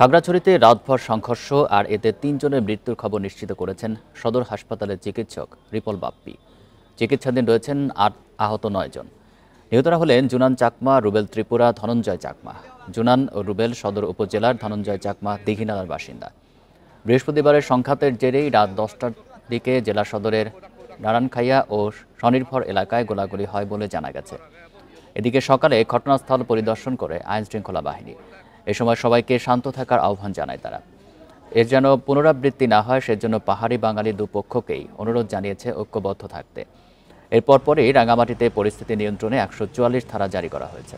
খাগড়াছড়িতে রাতভর সংঘর্ষ আর এতে তিনজনের মৃত্যুর খবর নিশ্চিত করেছেন সদর হাসপাতালের চিকিৎসক রিপল বাপ্পি চিকিৎসাধীন রয়েছেন আর আহত নয়জন নিহতরা হলেন জুনান চাকমা রুবেল ত্রিপুরা ধনঞ্জয় চাকমা জুনান ও রুবেল সদর উপজেলার ধনঞ্জয় চাকমা দিঘিনালার বাসিন্দা বৃহস্পতিবারের সংঘাতের জেরেই রাত দশটার দিকে জেলা সদরের নারায়ণখাইয়া ও স্বনির্ভর এলাকায় গোলাগুলি হয় বলে জানা গেছে এদিকে সকালে ঘটনাস্থল পরিদর্শন করে আইন শৃঙ্খলা বাহিনী এ সময় সবাইকে শান্ত থাকার আহ্বান জানায় তারা এর যেন পুনরাবৃত্তি না হয় সেজন্য পাহাড়ি বাঙালি দুপক্ষকেই অনুরোধ জানিয়েছে ঐক্যবদ্ধ থাকতে এরপর পরেই রাঙামাটিতে পরিস্থিতি নিয়ন্ত্রণে একশো ধারা জারি করা হয়েছে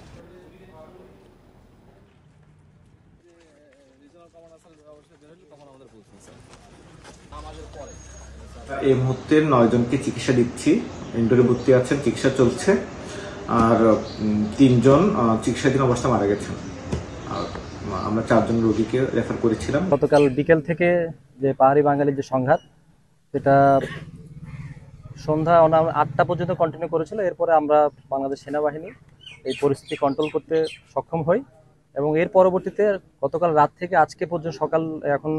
এই মুহূর্তে নয়জনকে চিকিৎসা দিচ্ছি ইন্ডোরে ভর্তি আছেন চিকিৎসা চলছে আর তিনজন চিকিৎসাধীন অবস্থা মারা গেছেন আমরা চারজন রোগীকে রেফার করেছিলাম গতকাল বিকেল থেকে যে পাহাড়ি বাঙালির যে সংঘাত সেটা সন্ধ্যা আটটা পর্যন্ত কন্টিনিউ করেছিল এরপরে আমরা বাংলাদেশ সেনাবাহিনী এই পরিস্থিতি কন্ট্রোল করতে সক্ষম হই এবং এর পরবর্তীতে গতকাল রাত থেকে আজকে পর্যন্ত সকাল এখন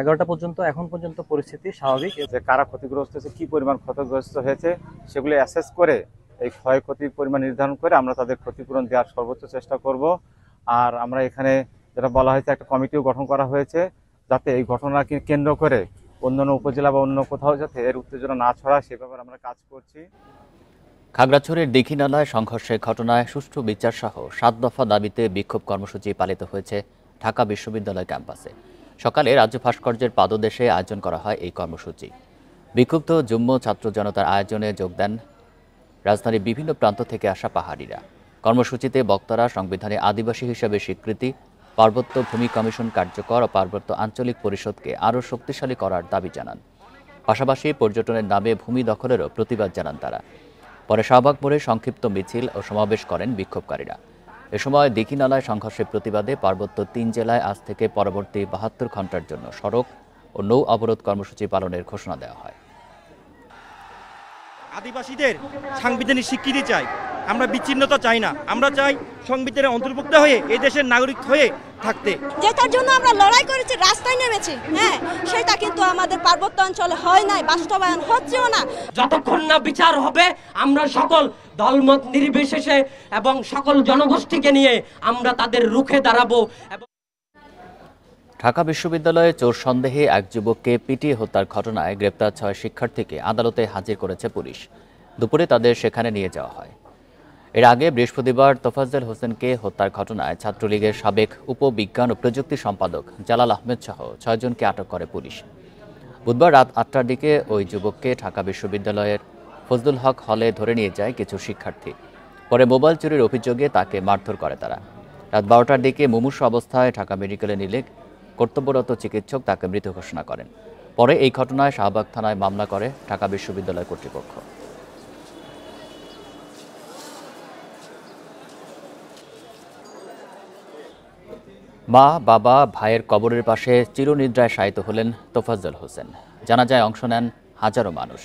এগারোটা পর্যন্ত এখন পর্যন্ত পরিস্থিতি স্বাভাবিক যে কারা ক্ষতিগ্রস্ত হয়েছে কী পরিমাণ ক্ষতিগ্রস্ত হয়েছে সেগুলি অ্যাসেস করে এই ক্ষয়ক্ষতির পরিমাণ নির্ধারণ করে আমরা তাদের ক্ষতিপূরণ দেওয়ার সর্বোচ্চ চেষ্টা করব আর আমরা এখানে যেটা বলা হয়েছে একটা কমিটিও গঠন করা হয়েছে যাতে এই ঘটনাকে কেন্দ্র করে অন্যান্য উপজেলা বা অন্য কোথাও যাতে এর উত্তেজনা না ছড়ায় সে ব্যাপারে আমরা কাজ করছি খাগড়াছড়ির দীঘিনালায় সংঘর্ষের ঘটনায় সুষ্ঠু বিচার সহ সাত দফা দাবিতে বিক্ষোভ কর্মসূচি পালিত হয়েছে ঢাকা বিশ্ববিদ্যালয় ক্যাম্পাসে সকালে রাজ্য ভাস্কর্যের পাদদেশে আয়োজন করা হয় এই কর্মসূচি বিক্ষুব্ধ যুম্ম ছাত্র জনতার আয়োজনে যোগ দেন রাজধানীর বিভিন্ন প্রান্ত থেকে আসা পাহাড়িরা কর্মসূচিতে বক্তারা সংবিধানে আদিবাসী হিসাবে স্বীকৃতি পার্বত্য ভূমি কমিশন কার্যকর ও পার্বত্য আঞ্চলিক পরিষদকে আরও শক্তিশালী করার দাবি জানান পাশাপাশি পর্যটনের নামে ভূমি দখলেরও প্রতিবাদ জানান তারা পরে শাহবাগ মোড়ে সংক্ষিপ্ত মিছিল ও সমাবেশ করেন বিক্ষোভকারীরা এ সময় দিঘিনালায় সংঘর্ষের প্রতিবাদে পার্বত্য তিন জেলায় আজ থেকে পরবর্তী বাহাত্তর ঘণ্টার জন্য সড়ক ও নৌ অবরোধ কর্মসূচি পালনের ঘোষণা দেওয়া হয় আদিবাসীদের সাংবিধানিক স্বীকৃতি চাই আমরা বিচ্ছিন্নতা চাই না আমরা চাই সংবিধানের অন্তর্ভুক্ত হয়ে এই দেশের নাগরিক হয়ে থাকতে যেটার জন্য আমরা লড়াই করেছি রাস্তায় নেমেছি হ্যাঁ সেটা কিন্তু আমাদের পার্বত্য অঞ্চলে হয় নাই বাস্তবায়ন হচ্ছেও না যতক্ষণ না বিচার হবে আমরা সকল দলমত নির্বিশেষে এবং সকল জনগোষ্ঠীকে নিয়ে আমরা তাদের রুখে দাঁড়াবো ঢাকা বিশ্ববিদ্যালয়ে চোর সন্দেহে এক যুবককে পিটিয়ে হত্যার ঘটনায় গ্রেপ্তার ছয় শিক্ষার্থীকে আদালতে হাজির করেছে পুলিশ দুপুরে তাদের সেখানে নিয়ে যাওয়া হয় এর আগে বৃহস্পতিবার তোফাজ্জল হোসেনকে হত্যার ঘটনায় ছাত্রলীগের সাবেক উপবিজ্ঞান ও প্রযুক্তি সম্পাদক জালাল আহমেদ সহ ছয়জনকে আটক করে পুলিশ বুধবার রাত আটটার দিকে ওই যুবককে ঢাকা বিশ্ববিদ্যালয়ের ফজলুল হক হলে ধরে নিয়ে যায় কিছু শিক্ষার্থী পরে মোবাইল চুরির অভিযোগে তাকে মারধর করে তারা রাত বারোটার দিকে মুমূর্ষ অবস্থায় ঢাকা মেডিকেলে নিলে কর্তব্যরত চিকিৎসক তাকে মৃত ঘোষণা করেন পরে এই ঘটনায় শাহবাগ থানায় মামলা করে ঢাকা বিশ্ববিদ্যালয় কর্তৃপক্ষ মা বাবা ভাইয়ের কবরের পাশে চিরনিদ্রায় শায়িত হলেন তোফাজ্জল হোসেন জানাজায় অংশ নেন হাজারো মানুষ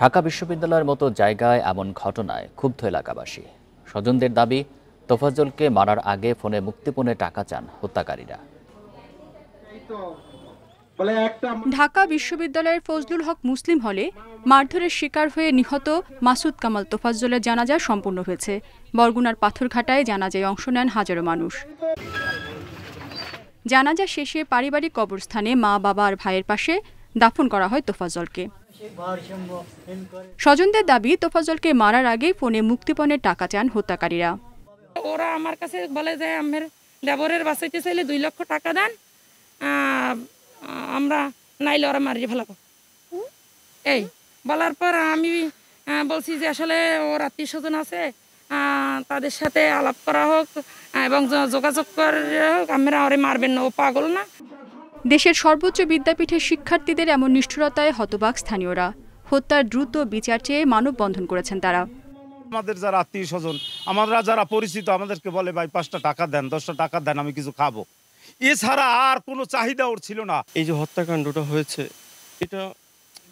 ঢাকা বিশ্ববিদ্যালয়ের মতো জায়গায় এমন ঘটনায় ক্ষুব্ধ এলাকাবাসী স্বজনদের দাবি তোফাজ্জলকে মারার আগে ফোনে মুক্তিপণে টাকা চান হত্যাকারীরা ঢাকা বিশ্ববিদ্যালয়ের ফজলুল হক মুসলিম হলে মারধরের শিকার হয়ে নিহত মাসুদ কামাল তোফাজ্জলের জানাজা সম্পূর্ণ হয়েছে বরগুনার পাথরঘাটায় জানাজায় অংশ নেন হাজারো মানুষ জানাজা শেষে পারিবারিক কবরস্থানে মা বাবা আর ভাইয়ের পাশে দাফন করা হয় তোফাজ্জলকে স্বজনদের দাবি তোফাজ্জলকে মারার আগে ফোনে মুক্তিপণের টাকা চান হত্যাকারীরা ওরা আমার কাছে বলে যে আমার দেবরের বাসাইতে চাইলে দুই লক্ষ টাকা দেন আমরা নাইলে ওরা মারিয়ে ফেলাবো এই বলার পর আমি বলছি যে আসলে ওর আত্মীয় স্বজন আছে তাদের সাথে আলাপ করা হোক এবং যোগাযোগ করে হোক আমরা ওরে মারবেন না ও পাগল না দেশের সর্বোচ্চ বিদ্যাপীঠের শিক্ষার্থীদের এমন নিষ্ঠুরতায় হতবাক স্থানীয়রা হত্যার দ্রুত বিচার চেয়ে মানববন্ধন করেছেন তারা আমাদের যারা আত্মীয় স্বজন আমরা যারা পরিচিত আমাদেরকে বলে ভাই পাঁচটা টাকা দেন দশটা টাকা দেন আমি কিছু খাবো এছাড়া আর কোনো চাহিদা ওর ছিল না এই যে হত্যাকাণ্ডটা হয়েছে এটা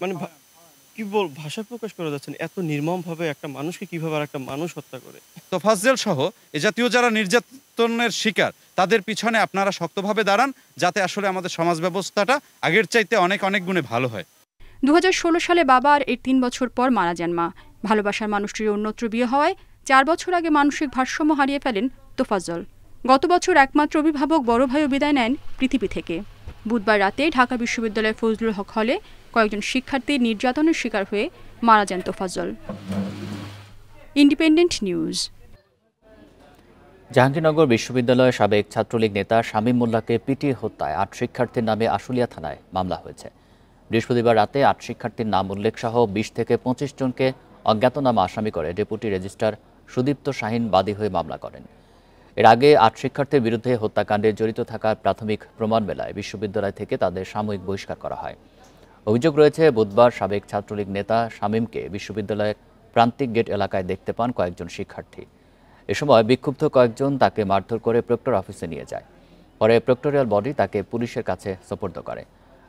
মানে হ্যাঁ, হ্যাঁ। কি বল ভাষা প্রকাশ করা যাচ্ছে এত নির্মমভাবে একটা মানুষকে কিভাবে আর একটা মানুষ হত্যা করে তো ফাজেল সহ এ জাতীয় যারা নির্যাতনের শিকার তাদের পিছনে আপনারা শক্তভাবে দাঁড়ান যাতে আসলে আমাদের সমাজ ব্যবস্থাটা আগের চাইতে অনেক অনেক গুণে ভালো হয় দু সালে বাবা আর এর তিন বছর পর মারা যান মা ভালোবাসার মানুষটির অন্যত্র বিয়ে হওয়ায় চার বছর আগে মানসিক ভারসাম্য হারিয়ে ফেলেন তোফাজল গত বছর একমাত্র অভিভাবক বড় ভাইও বিদায় নেন পৃথিবী থেকে বুধবার রাতে ঢাকা বিশ্ববিদ্যালয়ের ফজলুল হক হলে কয়েকজন শিক্ষার্থী নির্যাতনের শিকার হয়ে মারা যান তোফাজল ইন্ডিপেন্ডেন্ট নিউজ জাহাঙ্গীরনগর বিশ্ববিদ্যালয়ের সাবেক ছাত্রলীগ নেতা শামীম মোল্লাকে পিটিয়ে হত্যায় আট শিক্ষার্থীর নামে আশুলিয়া থানায় মামলা হয়েছে বৃহস্পতিবার রাতে আট শিক্ষার্থীর নাম উল্লেখ সহ বিশ থেকে পঁচিশ জনকে অজ্ঞাতনামা আসামি করে ডেপুটি রেজিস্ট্রার সুদীপ্ত শাহিন বাদী হয়ে মামলা করেন এর আগে আট শিক্ষার্থীর বিরুদ্ধে হত্যাকাণ্ডে জড়িত থাকার প্রাথমিক প্রমাণ মেলায় বিশ্ববিদ্যালয় থেকে তাদের সাময়িক বহিষ্কার করা হয় অভিযোগ রয়েছে বুধবার সাবেক ছাত্রলীগ নেতা শামীমকে বিশ্ববিদ্যালয়ের প্রান্তিক গেট এলাকায় দেখতে পান কয়েকজন শিক্ষার্থী এ সময় বিক্ষুব্ধ কয়েকজন তাকে মারধর করে প্রক্টর অফিসে নিয়ে যায় পরে প্রক্টোরিয়াল বডি তাকে পুলিশের কাছে সোপর্দ করে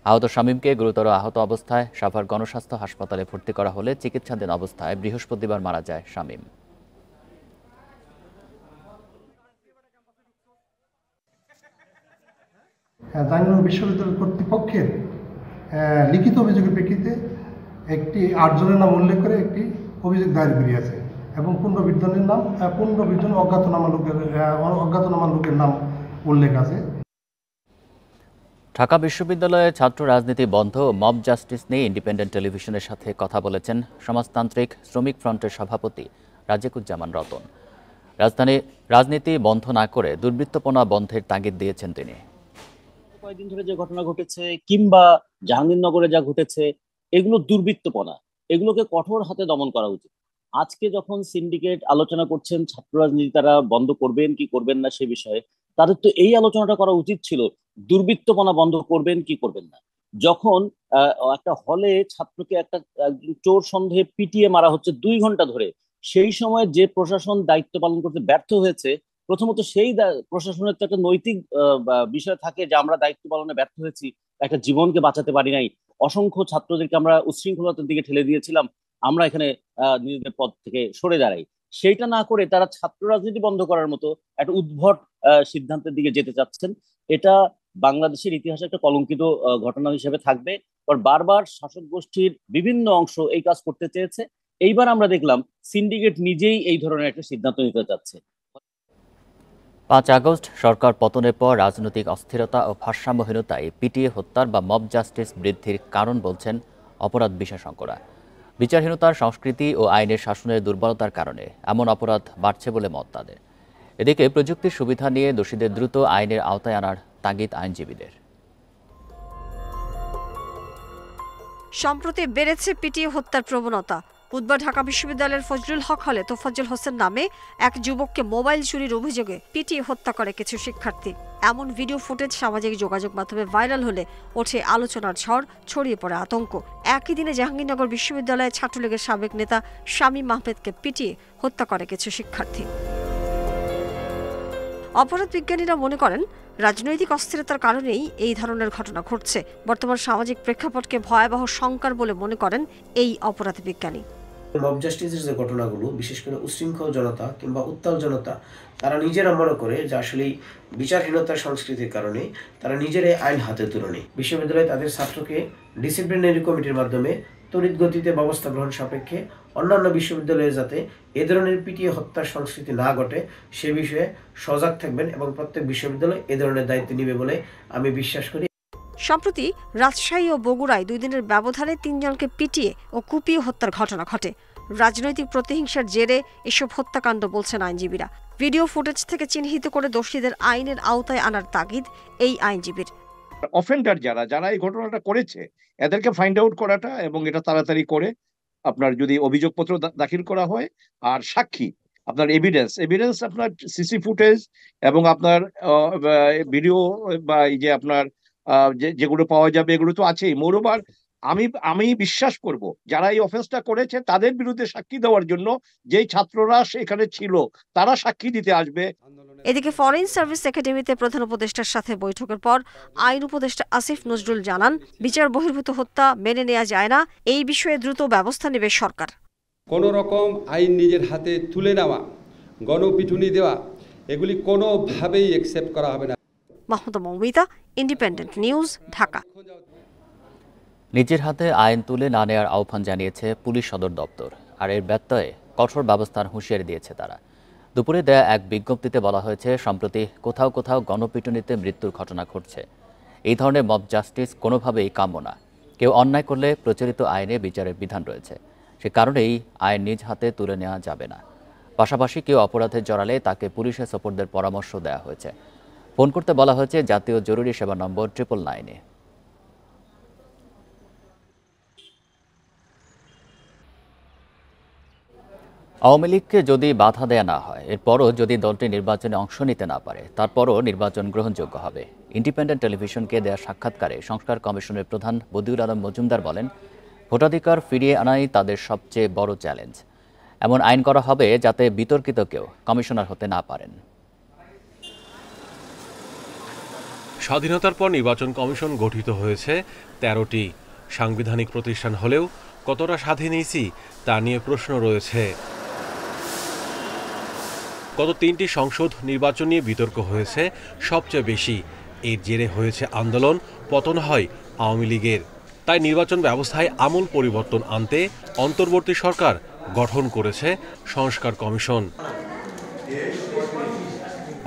আহত শামীমকে গুরুতর আহত অবস্থায় সাভার গণস্বাস্থ্য হাসপাতালে ভর্তি করা হলে চিকিৎসাধীন অবস্থায় বৃহস্পতিবার মারা যায় শামীম জাহাঙ্গীরনগর বিশ্ববিদ্যালয় কর্তৃপক্ষের লিখিত অভিযোগের প্রেক্ষিতে একটি আটজনের নাম উল্লেখ করে একটি অভিযোগ দায়ের করিয়াছে এবং পুনর্বিজনের নাম পুনর্বিজন অজ্ঞাতনামা লোকের অজ্ঞাতনামা লোকের নাম উল্লেখ আছে ঢাকা বিশ্ববিদ্যালয়ে ছাত্র রাজনীতি বন্ধ মব জাস্টিস নিয়ে ইন্ডিপেন্ডেন্ট টেলিভিশনের সাথে কথা বলেছেন সমাজতান্ত্রিক শ্রমিক ফ্রন্টের সভাপতি রাজিকুজ্জামান রতন রাজধানী রাজনীতি বন্ধ না করে দুর্বৃত্তপনা বন্ধের তাগিদ দিয়েছেন তিনি কয়েকদিন ধরে যে ঘটনা ঘটেছে কিংবা জাহাঙ্গীরনগরে যা ঘটেছে এগুলো দুর্বৃত্তপনা এগুলোকে কঠোর হাতে দমন করা উচিত আজকে যখন সিন্ডিকেট আলোচনা করছেন ছাত্র রাজনীতি তারা বন্ধ করবেন কি করবেন না সে বিষয়ে তাদের তো এই আলোচনাটা করা উচিত ছিল দুর্বৃত্তপনা বন্ধ করবেন কি করবেন না যখন একটা হলে ছাত্রকে একটা চোর সন্দেহে পিটিয়ে মারা হচ্ছে দুই ঘন্টা ধরে সেই সময় যে প্রশাসন দায়িত্ব পালন করতে ব্যর্থ হয়েছে প্রথমত সেই প্রশাসনের তো একটা নৈতিক বিষয় থাকে যে আমরা দায়িত্ব পালনে ব্যর্থ হয়েছি একটা জীবনকে বাঁচাতে পারি নাই অসংখ্য ছাত্রদেরকে আমরা উচ্ছৃঙ্খলতার দিকে ঠেলে দিয়েছিলাম আমরা এখানে নিজেদের পদ থেকে সরে দাঁড়াই সেইটা না করে তারা ছাত্র রাজনীতি বন্ধ করার মতো একটা উদ্ভট সিদ্ধান্তের দিকে যেতে চাচ্ছেন এটা বাংলাদেশের ইতিহাসে একটা কলঙ্কিত ঘটনা হিসেবে থাকবে বারবার শাসক গোষ্ঠীর বিভিন্ন অংশ এই কাজ করতে চেয়েছে এইবার আমরা দেখলাম সিন্ডিকেট নিজেই এই ধরনের একটা সিদ্ধান্ত নিতে চাচ্ছে পাঁচ আগস্ট সরকার পতনের পর রাজনৈতিক অস্থিরতা ও ভারসাম্যহীনতায় পিটিএ হত্যার বা মব জাস্টিস বৃদ্ধির কারণ বলছেন অপরাধ বিশেষজ্ঞরা বিচারহীনতার সংস্কৃতি ও আইনের শাসনের দুর্বলতার কারণে এমন অপরাধ বাড়ছে বলে মত তাদের এদিকে প্রযুক্তির সুবিধা নিয়ে দোষীদের দ্রুত আইনের আওতায় আনার তাগিদ আইনজীবীদের সম্প্রতি বেড়েছে পিটিএ হত্যার প্রবণতা বুধবার ঢাকা বিশ্ববিদ্যালয়ের ফজলুল হক হলে তোফাজ্জল হোসেন নামে এক যুবককে মোবাইল চুরির অভিযোগে পিটিয়ে হত্যা করে কিছু শিক্ষার্থী এমন ভিডিও ফুটেজ সামাজিক যোগাযোগ মাধ্যমে ভাইরাল হলে ওঠে আলোচনার ঝড় ছড়িয়ে পড়ে আতঙ্ক একই দিনে জাহাঙ্গীরনগর বিশ্ববিদ্যালয়ে ছাত্রলীগের সাবেক নেতা স্বামী মাহমেদকে পিটিয়ে হত্যা করে কিছু শিক্ষার্থী অপরাধ বিজ্ঞানীরা মনে করেন রাজনৈতিক অস্থিরতার কারণেই এই ধরনের ঘটনা ঘটছে বর্তমান সামাজিক প্রেক্ষাপটকে ভয়াবহ সংকার বলে মনে করেন এই অপরাধ বিজ্ঞানী মব জাস্টিসের যে ঘটনাগুলো বিশেষ করে উশৃঙ্খল জনতা কিংবা উত্তাল জনতা তারা নিজেরা মনে করে যে আসলে বিচারহীনতার সংস্কৃতির কারণে তারা নিজেরাই আইন হাতে তুলে নেয় বিশ্ববিদ্যালয়ে তাদের ছাত্রকে ডিসিপ্লিনারি কমিটির মাধ্যমে তড়িৎ গতিতে ব্যবস্থা গ্রহণ সাপেক্ষে অন্যান্য বিশ্ববিদ্যালয়ে যাতে এ ধরনের পিটিয়ে হত্যার সংস্কৃতি না ঘটে সে বিষয়ে সজাগ থাকবেন এবং প্রত্যেক বিশ্ববিদ্যালয় এ ধরনের দায়িত্ব নেবে বলে আমি বিশ্বাস করি সম্প্রতি রাজশাহী ও বগুড়ায় দুই দিনের ব্যবধানে তিনজনকে পিটিয়ে ও কুপিয়ে হত্যার ঘটনা ঘটে রাজনৈতিক প্রতিহিংসার জেরে এসব হত্যাকাণ্ড বলছেন আইনজীবীরা ভিডিও ফুটেজ থেকে চিহ্নিত করে দোষীদের আইনের আওতায় আনার তাগিদ এই আইনজীবীর অফেন্ডার যারা যারা এই ঘটনাটা করেছে এদেরকে ফাইন্ড আউট করাটা এবং এটা তাড়াতাড়ি করে আপনার যদি অভিযোগপত্র দাখিল করা হয় আর সাক্ষী আপনার এভিডেন্স এভিডেন্স আপনার সিসি ফুটেজ এবং আপনার ভিডিও বা এই যে আপনার যেগুলো পাওয়া যাবে এগুলো তো আছেই মোরোবার আমি আমি বিশ্বাস করব যারা এই অফেন্সটা করেছে তাদের বিরুদ্ধে সাক্ষী দেওয়ার জন্য যেই ছাত্ররা সেখানে ছিল তারা সাক্ষী দিতে আসবে এদিকে ফরেন সার্ভিস একাডেমিতে প্রধান উপদেষ্টার সাথে বৈঠকের পর আইন উপদেষ্টা আসিফ নজরুল জানান বিচার বহির্ভূত হত্যা মেনে নেওয়া যায় না এই বিষয়ে দ্রুত ব্যবস্থা নেবে সরকার কোন রকম আইন নিজের হাতে তুলে নেওয়া গণপিটুনি দেওয়া এগুলি কোনোভাবেই অ্যাকসেপ্ট করা হবে না মাহমুদা মৌমিতা ইন্ডিপেন্ডেন্ট নিউজ ঢাকা নিজের হাতে আইন তুলে না নেওয়ার আহ্বান জানিয়েছে পুলিশ সদর দপ্তর আর এর ব্যত্যয়ে কঠোর ব্যবস্থার হুঁশিয়ারি দিয়েছে তারা দুপুরে দেয়া এক বিজ্ঞপ্তিতে বলা হয়েছে সম্প্রতি কোথাও কোথাও গণপিটুনিতে মৃত্যুর ঘটনা ঘটছে এই ধরনের মব জাস্টিস কোনোভাবেই কাম্য না কেউ অন্যায় করলে প্রচলিত আইনে বিচারের বিধান রয়েছে সে কারণেই আইন নিজ হাতে তুলে নেওয়া যাবে না পাশাপাশি কেউ অপরাধে জড়ালে তাকে পুলিশের সোপর্দের পরামর্শ দেওয়া হয়েছে ফোন করতে বলা হয়েছে জাতীয় জরুরি সেবা নম্বর ট্রিপল নাইনে আওয়ামী লীগকে যদি বাধা দেয়া না হয় এরপরও যদি দলটি নির্বাচনে অংশ নিতে না পারে তারপরও নির্বাচন গ্রহণযোগ্য হবে ইন্ডিপেন্ডেন্ট টেলিভিশনকে দেয়া সাক্ষাৎকারে সংস্কার কমিশনের প্রধান বদিউল আলম মজুমদার বলেন ভোটাধিকার ফিরিয়ে আনাই তাদের সবচেয়ে বড় চ্যালেঞ্জ এমন আইন করা হবে যাতে বিতর্কিত কেউ কমিশনার হতে না পারেন স্বাধীনতার পর নির্বাচন কমিশন গঠিত হয়েছে তেরোটি সাংবিধানিক প্রতিষ্ঠান হলেও কতটা স্বাধীন ইসি তা নিয়ে প্রশ্ন রয়েছে গত তিনটি সংসদ নির্বাচন নিয়ে বিতর্ক হয়েছে সবচেয়ে বেশি এর জেরে হয়েছে আন্দোলন পতন হয় আওয়ামী লীগের তাই নির্বাচন ব্যবস্থায় আমূল পরিবর্তন আনতে অন্তর্বর্তী সরকার গঠন করেছে সংস্কার কমিশন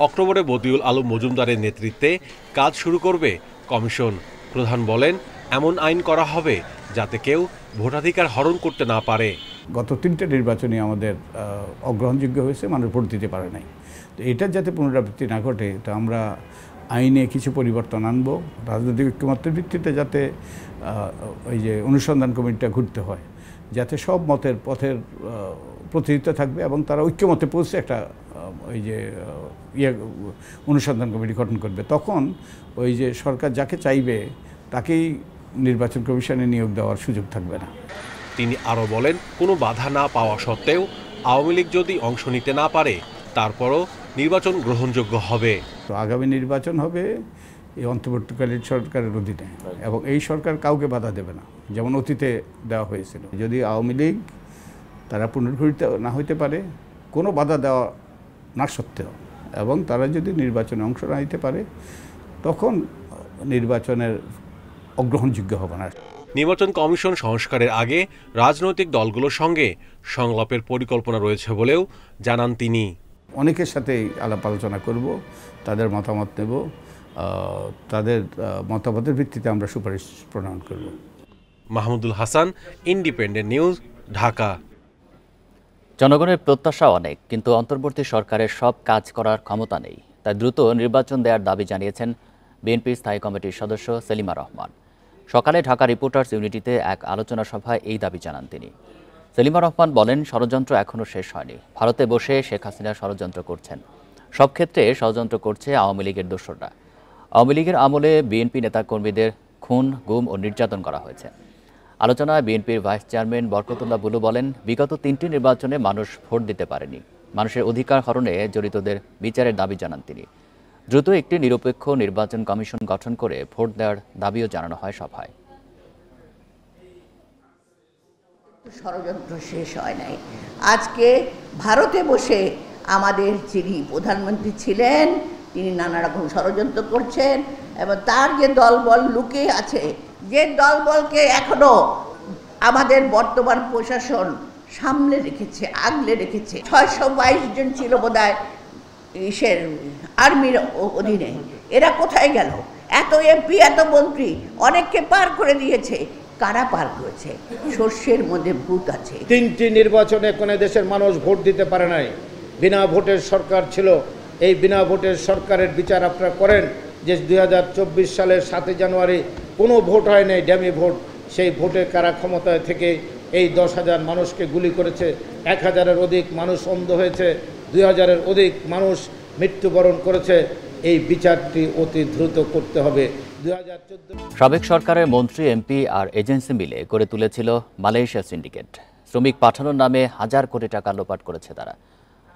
অক্টোবরে বদিউল আলম মজুমদারের নেতৃত্বে কাজ শুরু করবে কমিশন প্রধান বলেন এমন আইন করা হবে যাতে কেউ ভোটাধিকার হরণ করতে না পারে গত তিনটা নির্বাচনই আমাদের অগ্রহণযোগ্য হয়েছে মানুষ ভোট দিতে পারে নাই তো এটার যাতে পুনরাবৃত্তি না ঘটে তো আমরা আইনে কিছু পরিবর্তন আনব রাজনৈতিক ঐক্যমাত্রের ভিত্তিতে যাতে ওই যে অনুসন্ধান কমিটিটা ঘুরতে হয় যাতে সব মতের পথের প্রতিনিধিত্ব থাকবে এবং তারা ঐক্যমতে পৌঁছে একটা ওই যে ইয়ে অনুসন্ধান কমিটি গঠন করবে তখন ওই যে সরকার যাকে চাইবে তাকেই নির্বাচন কমিশনে নিয়োগ দেওয়ার সুযোগ থাকবে না তিনি আরও বলেন কোনো বাধা না পাওয়া সত্ত্বেও আওয়ামী লীগ যদি অংশ নিতে না পারে তারপরও নির্বাচন গ্রহণযোগ্য হবে তো আগামী নির্বাচন হবে এই অন্তর্বর্তীকালীন সরকারের অধীনে এবং এই সরকার কাউকে বাধা দেবে না যেমন অতীতে দেওয়া হয়েছিল যদি আওয়ামী লীগ তারা পুনর্ভরিত না হইতে পারে কোনো বাধা দেওয়া না সত্ত্বেও এবং তারা যদি নির্বাচনে অংশ না নিতে পারে তখন নির্বাচনের অগ্রহণযোগ্য হবে না নির্বাচন কমিশন সংস্কারের আগে রাজনৈতিক দলগুলোর সঙ্গে সংলাপের পরিকল্পনা রয়েছে বলেও জানান তিনি অনেকের সাথে আলাপ আলোচনা করব তাদের মতামত নেব তাদের মতামতের ভিত্তিতে আমরা সুপারিশ প্রণয়ন করব মাহমুদুল হাসান ইন্ডিপেন্ডেন্ট নিউজ ঢাকা জনগণের প্রত্যাশা অনেক কিন্তু অন্তর্বর্তী সরকারের সব কাজ করার ক্ষমতা নেই তাই দ্রুত নির্বাচন দেওয়ার দাবি জানিয়েছেন বিএনপির স্থায়ী কমিটির সদস্য সেলিমা রহমান সকালে ঢাকা রিপোর্টার্স ইউনিটিতে এক আলোচনা সভায় এই দাবি জানান তিনি সেলিমা রহমান বলেন ষড়যন্ত্র এখনও শেষ হয়নি ভারতে বসে শেখ হাসিনা ষড়যন্ত্র করছেন সব ক্ষেত্রে ষড়যন্ত্র করছে আওয়ামী লীগের দোসররা আওয়ামী লীগের আমলে বিএনপি নেতাকর্মীদের খুন গুম ও নির্যাতন করা হয়েছে আলোচনায় বিএনপির ভাইস চেয়ারম্যান বরকতুল্লাহ বুলু বলেন বিগত তিনটি নির্বাচনে মানুষ ভোট দিতে পারেনি মানুষের অধিকার হরণে জড়িতদের বিচারের দাবি জানান তিনি দ্রুত একটি নিরপেক্ষ নির্বাচন কমিশন গঠন করে ভোট দেওয়ার দাবিও জানানো হয় সভায় ষড়যন্ত্র শেষ হয় নাই আজকে ভারতে বসে আমাদের যিনি প্রধানমন্ত্রী ছিলেন তিনি নানা রকম ষড়যন্ত্র করছেন এবং তার যে দলবল লুকে আছে যে দলবলকে এখনো আমাদের বর্তমান প্রশাসন সামনে রেখেছে আগলে রেখেছে ছয়শো বাইশ জন ছিল বোধ হয় ইসের আর্মির অধীনে এরা কোথায় গেল এত এমপি এত মন্ত্রী অনেককে পার করে দিয়েছে কারা পার করেছে শস্যের মধ্যে ভূত আছে তিনটি নির্বাচনে কোনো দেশের মানুষ ভোট দিতে পারে নাই বিনা ভোটের সরকার ছিল এই বিনা ভোটের সরকারের বিচার আপনারা করেন যে দুই সালের সাতই জানুয়ারি কোনো ভোট হয় নাই ড্যামি ভোট সেই ভোটে কারা ক্ষমতায় থেকে এই দশ হাজার মানুষকে গুলি করেছে এক হাজারের অধিক মানুষ অন্ধ হয়েছে দুই হাজারের অধিক মানুষ মৃত্যুবরণ করেছে এই বিচারটি অতি দ্রুত করতে হবে সাবেক সরকারের মন্ত্রী এমপি আর এজেন্সি মিলে গড়ে তুলেছিল মালয়েশিয়া সিন্ডিকেট শ্রমিক পাঠানোর নামে হাজার কোটি টাকা লোপাট করেছে তারা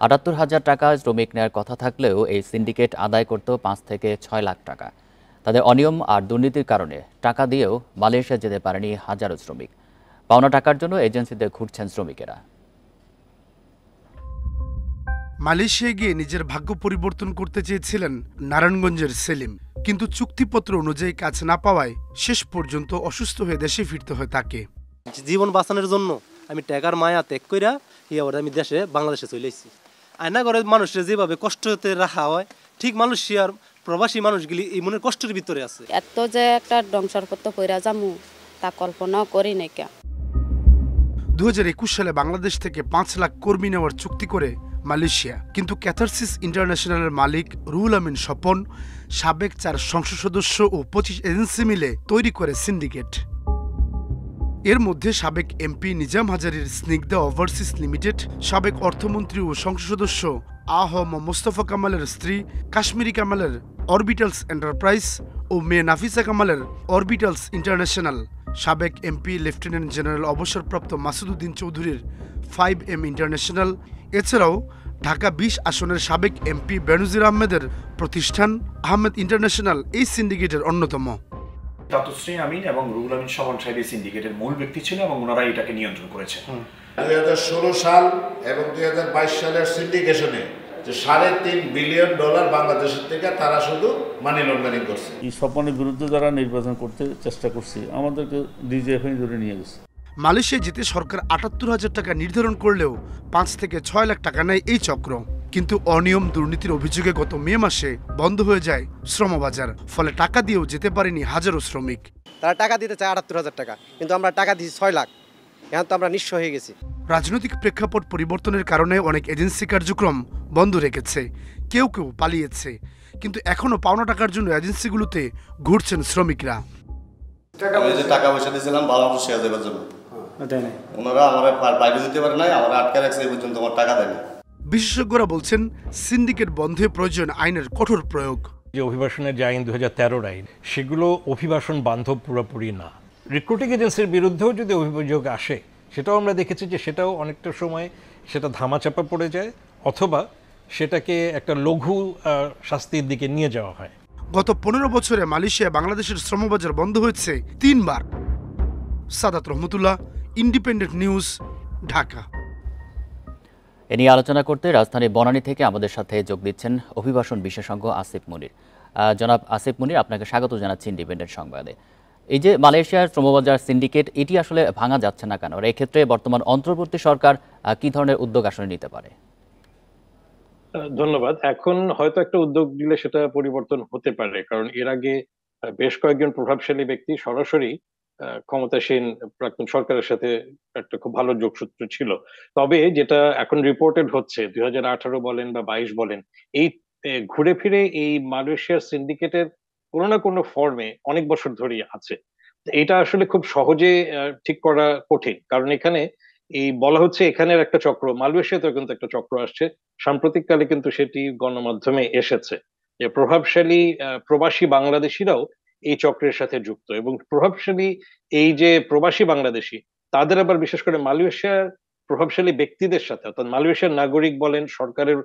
আটাত্তর হাজার টাকা শ্রমিক নেয়ার কথা থাকলেও এই সিন্ডিকেট আদায় করত পাঁচ থেকে ছয় লাখ টাকা তাদের অনিয়ম আর দুর্নীতির কারণে টাকা দিয়েও মালয়েশিয়া যেতে পারেনি হাজারো শ্রমিক পাওনা টাকার জন্য এজেন্সিতে ঘুরছেন শ্রমিকেরা মালয়েশিয়া গিয়ে নিজের ভাগ্য পরিবর্তন করতে চেয়েছিলেন নারায়ণগঞ্জের সেলিম কিন্তু চুক্তিপত্র অনুযায়ী কাজ না পাওয়ায় শেষ পর্যন্ত অসুস্থ হয়ে দেশে ফিরতে হয় তাকে জীবন বাঁচানোর জন্য আমি টাকার মায়া ত্যাগ কইরা ইয়ে আমি দেশে বাংলাদেশে চলে এসেছি আয়না করে মানুষের যেভাবে কষ্টতে রাখা হয় ঠিক মালয়েশিয়ার প্রবাসী মানুষগুলি এই মনের কষ্টের ভিতরে আছে এত যে একটা ধ্বংসর করতে পয়রা যামু তা কল্পনাও করি নাই কে দু সালে বাংলাদেশ থেকে পাঁচ লাখ কর্মী নেওয়ার চুক্তি করে মালয়েশিয়া কিন্তু ক্যাথারসিস ইন্টারন্যাশনালের মালিক রুহুল আমিন স্বপন সাবেক চার সংসদ সদস্য ও পঁচিশ এজেন্সি মিলে তৈরি করে সিন্ডিকেট এর মধ্যে সাবেক এমপি নিজাম হাজারির স্নিগ্ধা ওভারসিস লিমিটেড সাবেক অর্থমন্ত্রী ও সংসদ সদস্য আহ মোস্তফা কামালের স্ত্রী কাশ্মীরি কামালের অরবিটালস এন্টারপ্রাইজ ও মেয়ে নাফিসা কামালের অরবিটালস ইন্টারন্যাশনাল সাবেক এমপি লেফটেন্যান্ট জেনারেল অবসরপ্রাপ্ত মাসুদুদ্দিন চৌধুরীর ফাইভ এম ইন্টারন্যাশনাল এছাড়াও ঢাকা বিশ আসনের সাবেক এমপি বেনজির আহমেদের প্রতিষ্ঠান আহমেদ ইন্টারন্যাশনাল এই সিন্ডিকেটের অন্যতম তাতুশ্রী আমিন এবং রুহুল আমিন সাহেব এই সিন্ডিকেটের মূল ব্যক্তি ছিল এবং ওনারা এটাকে নিয়ন্ত্রণ করেছে দুই সাল এবং দুই সালের সিন্ডিকেশনে যে সাড়ে তিন বিলিয়ন ডলার বাংলাদেশের থেকে তারা শুধু মানি লন্ডারিং করছে এই স্বপনের বিরুদ্ধে যারা নির্বাচন করতে চেষ্টা করছে আমাদেরকে ডিজিএফআই ধরে নিয়ে গেছে মালয়েশিয়া যেতে সরকার আটাত্তর হাজার টাকা নির্ধারণ করলেও পাঁচ থেকে ছয় লাখ টাকা নেয় এই চক্র কিন্তু অনিয়ম দুর্নীতির অভিযোগে গত মে মাসে বন্ধ হয়ে যায় শ্রমবাজার ফলে টাকা দিয়েও যেতে পারেনি হাজারো শ্রমিক তারা টাকা দিতে চায় আটাত্তর হাজার টাকা কিন্তু আমরা টাকা দিই ছয় লাখ এখন তো আমরা নিঃস্ব হয়ে গেছি রাজনৈতিক প্রেক্ষাপট পরিবর্তনের কারণে অনেক এজেন্সি কার্যক্রম বন্ধ রেখেছে কেউ কেউ পালিয়েছে কিন্তু এখনও পাওনা টাকার জন্য এজেন্সিগুলোতে ঘুরছেন শ্রমিকরা আমি টাকা পয়সা দিয়েছিলাম ভালো শেয়ার দেওয়ার জন্য হ্যাঁ, বাইরে নাই আমার আটকে টাকা দেয়নি বিশেষজ্ঞরা বলছেন সিন্ডিকেট বন্ধে প্রয়োজন আইনের কঠোর প্রয়োগ যে অভিবাসনের যে আইন দু হাজার আইন সেগুলো অভিবাসন বান্ধব পুরোপুরি না রিক্রুটিং এজেন্সির বিরুদ্ধেও যদি অভিযোগ আসে সেটাও আমরা দেখেছি যে সেটাও অনেকটা সময় সেটা ধামাচাপা পড়ে যায় অথবা সেটাকে একটা লঘু শাস্তির দিকে নিয়ে যাওয়া হয় গত পনেরো বছরে মালয়েশিয়া বাংলাদেশের শ্রমবাজার বন্ধ হয়েছে তিনবার সাদাত রহমতুল্লাহ ইন্ডিপেন্ডেন্ট নিউজ ঢাকা এ নিয়ে আলোচনা করতে রাজধানী বনানী থেকে আমাদের সাথে যোগ দিচ্ছেন অভিবাসন বিশেষজ্ঞ আসিফ মনির জনাব আসিফ মনির আপনাকে স্বাগত জানাচ্ছি ইন্ডিপেন্ডেন্ট সংবাদে এই যে মালয়েশিয়ার শ্রমবাজার সিন্ডিকেট এটি আসলে ভাঙা যাচ্ছে না কেন ক্ষেত্রে বর্তমান অন্তর্বর্তী সরকার কি ধরনের উদ্যোগ আসলে নিতে পারে ধন্যবাদ এখন হয়তো একটা উদ্যোগ দিলে সেটা পরিবর্তন হতে পারে কারণ এর আগে বেশ কয়েকজন প্রভাবশালী ব্যক্তি সরাসরি ক্ষমতাসীন প্রাক্তন সরকারের সাথে একটা খুব ভালো যোগসূত্র ছিল তবে যেটা এখন রিপোর্টেড হচ্ছে দুই বলেন বা বাইশ বলেন এই ঘুরে ফিরে এই মালয়েশিয়ার সিন্ডিকেটের কোনো না কোনো ফর্মে অনেক বছর ধরেই আছে এটা আসলে খুব সহজে ঠিক করা কঠিন কারণ এখানে এই বলা হচ্ছে এখানের একটা চক্র মালয়েশিয়াতেও কিন্তু একটা চক্র আসছে সাম্প্রতিককালে কিন্তু সেটি গণমাধ্যমে এসেছে যে প্রভাবশালী প্রবাসী বাংলাদেশিরাও এই চক্রের সাথে যুক্ত এবং প্রভাবশালী এই যে প্রবাসী বাংলাদেশি তাদের আবার বিশেষ করে মালয়েশিয়ার প্রভাবশালী ব্যক্তিদের সাথে অর্থাৎ মালয়েশিয়ার নাগরিক বলেন সরকারের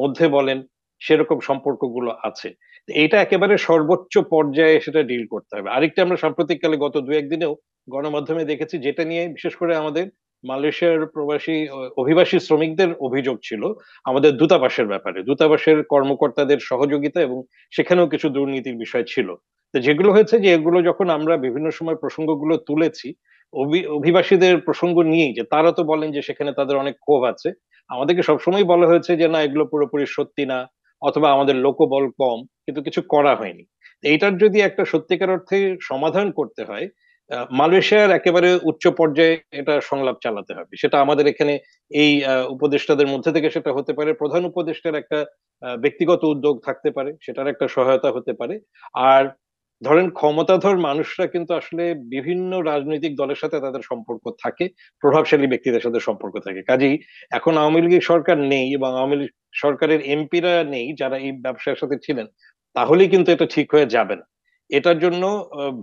মধ্যে বলেন সেরকম সম্পর্কগুলো আছে এটা একেবারে সর্বোচ্চ পর্যায়ে সেটা ডিল করতে হবে আরেকটা আমরা সাম্প্রতিককালে গত দু একদিনেও গণমাধ্যমে দেখেছি যেটা নিয়ে বিশেষ করে আমাদের মালয়েশিয়ার প্রবাসী অভিবাসী শ্রমিকদের অভিযোগ ছিল আমাদের দূতাবাসের ব্যাপারে দূতাবাসের কর্মকর্তাদের সহযোগিতা এবং সেখানেও কিছু দুর্নীতির বিষয় ছিল তো যেগুলো হয়েছে যে এগুলো যখন আমরা বিভিন্ন সময় প্রসঙ্গগুলো তুলেছি অভিবাসীদের প্রসঙ্গ নিয়েই যে তারা তো বলেন যে সেখানে তাদের অনেক ক্ষোভ আছে আমাদেরকে সবসময় বলা হয়েছে যে না এগুলো পুরোপুরি সত্যি না অথবা আমাদের লোকবল কম কিন্তু কিছু করা হয়নি এইটার যদি একটা সত্যিকার অর্থে সমাধান করতে হয় মালয়েশিয়ার একেবারে উচ্চ পর্যায়ে এটা সংলাপ চালাতে হবে সেটা আমাদের এখানে এই উপদেষ্টাদের মধ্যে থেকে সেটা হতে পারে প্রধান উপদেষ্টার একটা ব্যক্তিগত উদ্যোগ থাকতে পারে সেটার একটা সহায়তা হতে পারে আর ধরেন ক্ষমতাধর মানুষরা কিন্তু আসলে বিভিন্ন রাজনৈতিক দলের সাথে তাদের সম্পর্ক থাকে প্রভাবশালী ব্যক্তিদের সাথে সম্পর্ক থাকে কাজেই এখন আওয়ামী লীগের সরকার নেই এবং আওয়ামী লীগ সরকারের এমপিরা নেই যারা এই ব্যবসার সাথে ছিলেন তাহলে কিন্তু এটা ঠিক হয়ে যাবে না এটার জন্য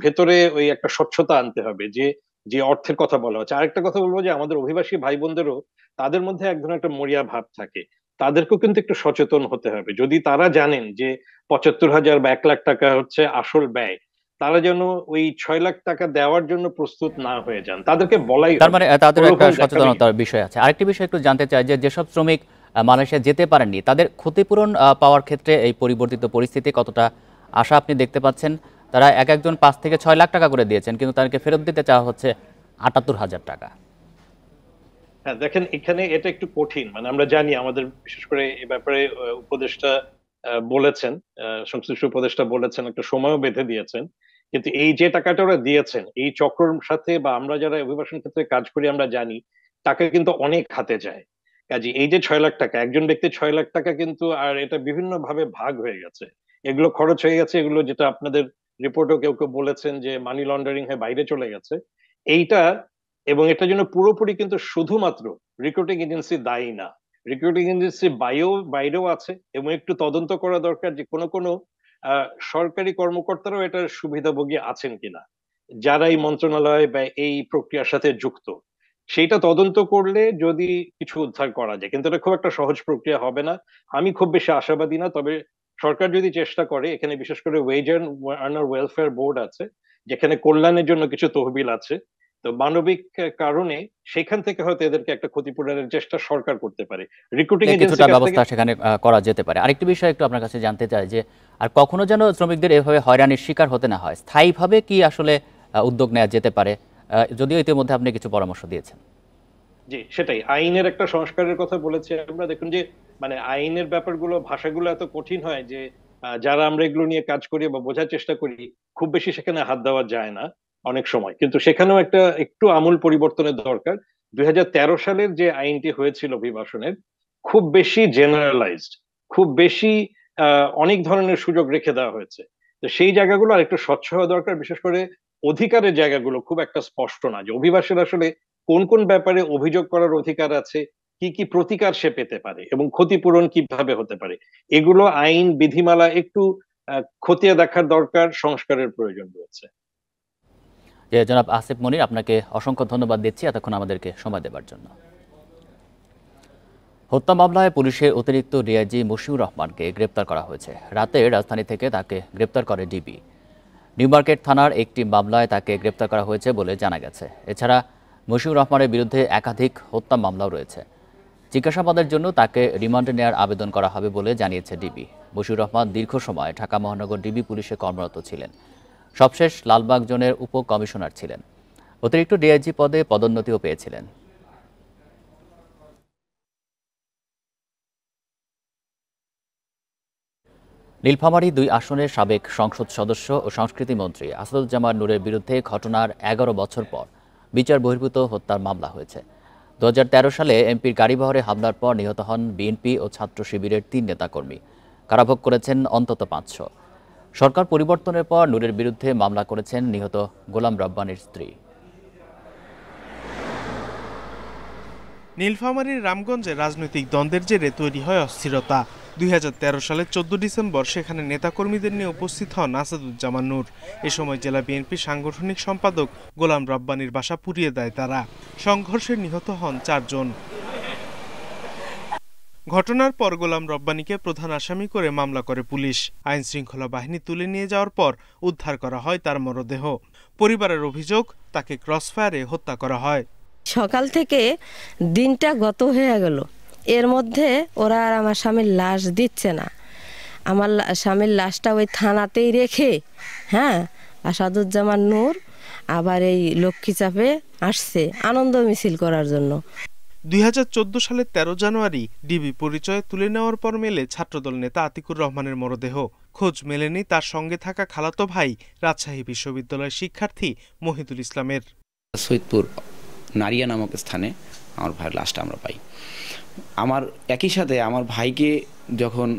ভেতরে ওই একটা স্বচ্ছতা আনতে হবে যে যে অর্থের কথা বলা হচ্ছে আরেকটা কথা বলবো যে আমাদের অভিবাসী ভাই বোনদেরও তাদের মধ্যে এক ধরনের একটা মরিয়া ভাব থাকে তাদেরকেও কিন্তু একটু সচেতন হতে হবে যদি তারা জানেন যে পঁচাত্তর হাজার বা এক লাখ টাকা হচ্ছে আসল ব্যয় তারা যেন ওই ছয় লাখ টাকা দেওয়ার জন্য প্রস্তুত না হয়ে যান তাদেরকে বলাই তার মানে তাদের একটা সচেতনতার বিষয় আছে আরেকটি বিষয় একটু জানতে চাই যে যেসব শ্রমিক মালয়েশিয়া যেতে পারেননি তাদের ক্ষতিপূরণ পাওয়ার ক্ষেত্রে এই পরিবর্তিত পরিস্থিতি কতটা আশা আপনি দেখতে পাচ্ছেন তারা এক একজন পাঁচ থেকে ছয় লাখ টাকা করে দিয়েছেন কিন্তু তাদেরকে ফেরত দিতে চাওয়া হচ্ছে আটাত্তর হাজার টাকা হ্যাঁ দেখেন এখানে এটা একটু কঠিন মানে আমরা জানি আমাদের বিশেষ করে এ ব্যাপারে উপদেষ্টা বলেছেন সংশ্লিষ্ট উপদেষ্টা বলেছেন একটা সময়ও বেঁধে দিয়েছেন কিন্তু এই যে টাকাটা ওরা দিয়েছেন এই চক্রর সাথে বা আমরা যারা অভিবাসন ক্ষেত্রে কাজ করি আমরা জানি টাকা কিন্তু অনেক হাতে যায় কাজে এই যে ছয় লাখ টাকা একজন ব্যক্তি ছয় লাখ টাকা কিন্তু আর এটা বিভিন্ন ভাবে ভাগ হয়ে গেছে এগুলো খরচ হয়ে গেছে এগুলো যেটা আপনাদের রিপোর্টও কেউ কেউ বলেছেন যে মানি লন্ডারিং হয়ে বাইরে চলে গেছে এইটা এবং এটার জন্য পুরোপুরি কিন্তু শুধুমাত্র রিক্রুটিং এজেন্সি দায়ী না রিক্রুটিং এজেন্সি বাইও বাইরেও আছে এবং একটু তদন্ত করা দরকার যে কোনো কোনো সরকারি কর্মকর্তারাও এটার সুবিধাভোগী আছেন কিনা যারা এই মন্ত্রণালয় বা এই প্রক্রিয়ার সাথে যুক্ত সেটা তদন্ত করলে যদি কিছু উদ্ধার করা যায় কিন্তু এটা খুব একটা সহজ প্রক্রিয়া হবে না আমি খুব বেশি আশাবাদী না তবে সরকার যদি চেষ্টা করে এখানে বিশেষ করে wage and earner welfare board আছে যেখানে কল্যাণের জন্য কিছু তহবিল আছে তো মানবিক কারণে সেখান থেকে হয়তো এদেরকে একটা ক্ষতিপূরণের চেষ্টা সরকার করতে পারে রিক্রুটিং হ্যাঁ, কিছুটা ব্যবস্থা সেখানে করা যেতে পারে আরেকটি বিষয় একটু আপনার কাছে জানতে চাই যে আর কখনো যেন শ্রমিকদের এভাবে হয়রানির শিকার হতে না হয় স্থায়ীভাবে কি আসলে উদ্যোগ নেওয়া যেতে পারে যদিও ইতিমধ্যে আপনি কিছু পরামর্শ দিয়েছেন জি সেটাই আইনের একটা সংস্কারের কথা বলেছি আমরা দেখুন যে মানে আইনের ব্যাপারগুলো ভাষাগুলো এত কঠিন হয় যে যারা আমরা এগুলো নিয়ে কাজ করি বা বোঝার চেষ্টা করি খুব বেশি সেখানে হাত দেওয়া যায় না অনেক সময় কিন্তু সেখানেও একটা একটু আমূল পরিবর্তনের দরকার দুই সালের যে আইনটি হয়েছিল অভিবাসনের খুব বেশি জেনারেলাইজড খুব বেশি অনেক ধরনের সুযোগ রেখে দেওয়া হয়েছে তো সেই জায়গাগুলো একটু স্বচ্ছ হওয়া দরকার বিশেষ করে অধিকারের জায়গাগুলো খুব একটা স্পষ্ট না যে অভিবাসের আসলে কোন কোন ব্যাপারে অভিযোগ করার অধিকার আছে কি কি প্রতিকার সে পেতে পারে এবং ক্ষতিপূরণ কিভাবে হতে পারে এগুলো আইন বিধিমালা একটু খতিয়ে দেখার দরকার সংস্কারের প্রয়োজন রয়েছে যে জনাব আসিফ মনির আপনাকে অসংখ্য ধন্যবাদ দিচ্ছি এতক্ষণ আমাদেরকে সময় দেবার জন্য হত্যা মামলায় পুলিশের অতিরিক্ত ডিআইজি মশিউর রহমানকে গ্রেপ্তার করা হয়েছে রাতে রাজধানী থেকে তাকে গ্রেপ্তার করে ডিবি নিউমার্কেট থানার একটি মামলায় তাকে গ্রেপ্তার করা হয়েছে বলে জানা গেছে এছাড়া মশিউর রহমানের বিরুদ্ধে একাধিক হত্যা মামলাও রয়েছে জিজ্ঞাসাবাদের জন্য তাকে রিমান্ডে নেওয়ার আবেদন করা হবে বলে জানিয়েছে ডিবি মশিউর রহমান দীর্ঘ সময় ঢাকা মহানগর ডিবি পুলিশে কর্মরত ছিলেন সবশেষ লালবাগ জোনের উপ কমিশনার ছিলেন অতিরিক্ত ডিআইজি পদে পদোন্নতিও পেয়েছিলেন নীলফামারী দুই আসনের সাবেক সংসদ সদস্য ও সংস্কৃতি মন্ত্রী আসাদুজ্জামান নূরের বিরুদ্ধে ঘটনার এগারো বছর পর বিচার বহির্ভূত হত্যার মামলা হয়েছে দু সালে এমপির গাড়িবহরে হামলার পর নিহত হন বিএনপি ও ছাত্র শিবিরের তিন নেতাকর্মী কারাভোগ করেছেন অন্তত পাঁচশো সরকার পরিবর্তনের পর নূরের বিরুদ্ধে মামলা করেছেন নিহত গোলাম রব্বানের স্ত্রী নীলফামারীর রামগঞ্জে রাজনৈতিক দ্বন্দ্বের জেরে তৈরি হয় অস্থিরতা দুই হাজার সালের চোদ্দ ডিসেম্বর সেখানে নেতাকর্মীদের নিয়ে উপস্থিত হন আসাদুজ্জামান নূর এ সময় জেলা বিএনপির সাংগঠনিক সম্পাদক গোলাম রব্বানির বাসা পুড়িয়ে দেয় তারা সংঘর্ষে নিহত হন চারজন ঘটনার পর গোলাম রব্বানিকে প্রধান আসামি করে মামলা করে পুলিশ আইন শৃঙ্খলা বাহিনী তুলে নিয়ে যাওয়ার পর উদ্ধার করা হয় তার মরদেহ পরিবারের অভিযোগ তাকে ক্রসফায়ারে হত্যা করা হয় সকাল থেকে দিনটা গত হয়ে গেল এর মধ্যে ওরা আর আমার স্বামীর লাশ দিচ্ছে না আমার স্বামীর লাশটা ওই থানাতেই রেখে হ্যাঁ আসাদুজ্জামান নূর আবার এই লক্ষ্মী চাপে আসছে আনন্দ মিছিল করার জন্য দুই সালের ১৩ জানুয়ারি ডিবি পরিচয় তুলে নেওয়ার পর মেলে ছাত্রদল নেতা আতিকুর রহমানের মরদেহ খোঁজ মেলেনি তার সঙ্গে থাকা খালাতো ভাই রাজশাহী বিশ্ববিদ্যালয়ের শিক্ষার্থী মহিদুল ইসলামের সৈয়দপুর নারিয়া নামক স্থানে আমার ভাইয়ের লাশটা আমরা পাই আমার একই সাথে আমার ভাইকে যখন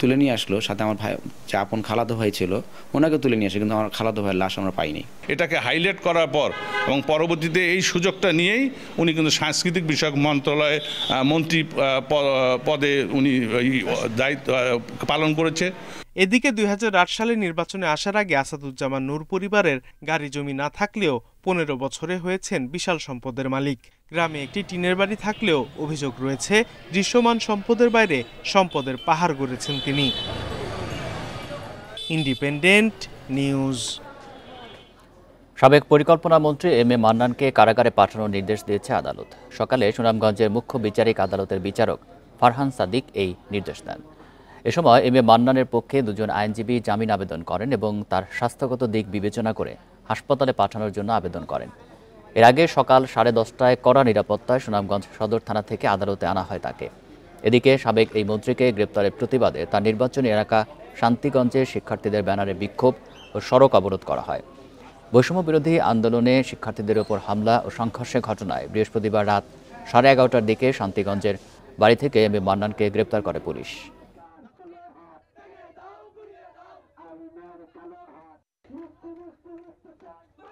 তুলে নিয়ে আসলো সাথে আমার ভাই যে আপন খালাদো ভাই ছিল ওনাকে তুলে নিয়ে আসে কিন্তু আমার খালাদো ভাইয়ের লাশ আমরা পাইনি এটাকে হাইলাইট করার পর এবং পরবর্তীতে এই সুযোগটা নিয়েই উনি কিন্তু সাংস্কৃতিক বিষয়ক মন্ত্রণালয়ে মন্ত্রী পদে উনি দায়িত্ব পালন করেছে এদিকে দুই সালে নির্বাচনে আসার আগে আসাদুজ্জামান নূর পরিবারের গাড়ি জমি না থাকলেও পনেরো বছরে হয়েছেন বিশাল সম্পদের মালিক গ্রামে একটি টিনের বাড়ি থাকলেও অভিযোগ রয়েছে দৃশ্যমান সম্পদের বাইরে সম্পদের পাহাড় গড়েছেন তিনি ইন্ডিপেন্ডেন্ট নিউজ সাবেক পরিকল্পনা মন্ত্রী এম এ মান্নানকে কারাগারে পাঠানোর নির্দেশ দিয়েছে আদালত সকালে সুনামগঞ্জের মুখ্য বিচারিক আদালতের বিচারক ফারহান সাদিক এই নির্দেশ দেন এ সময় এম এ মান্নানের পক্ষে দুজন আইনজীবী জামিন আবেদন করেন এবং তার স্বাস্থ্যগত দিক বিবেচনা করে হাসপাতালে পাঠানোর জন্য আবেদন করেন এর আগে সকাল সাড়ে দশটায় কড়া নিরাপত্তায় সুনামগঞ্জ সদর থানা থেকে আদালতে আনা হয় তাকে এদিকে সাবেক এই মন্ত্রীকে গ্রেপ্তারের প্রতিবাদে তার নির্বাচনী এলাকা শান্তিগঞ্জে শিক্ষার্থীদের ব্যানারে বিক্ষোভ ও সড়ক অবরোধ করা হয় বৈষম্য বিরোধী আন্দোলনে শিক্ষার্থীদের ওপর হামলা ও সংঘর্ষের ঘটনায় বৃহস্পতিবার রাত সাড়ে এগারোটার দিকে শান্তিগঞ্জের বাড়ি থেকে এম মান্নানকে গ্রেপ্তার করে পুলিশ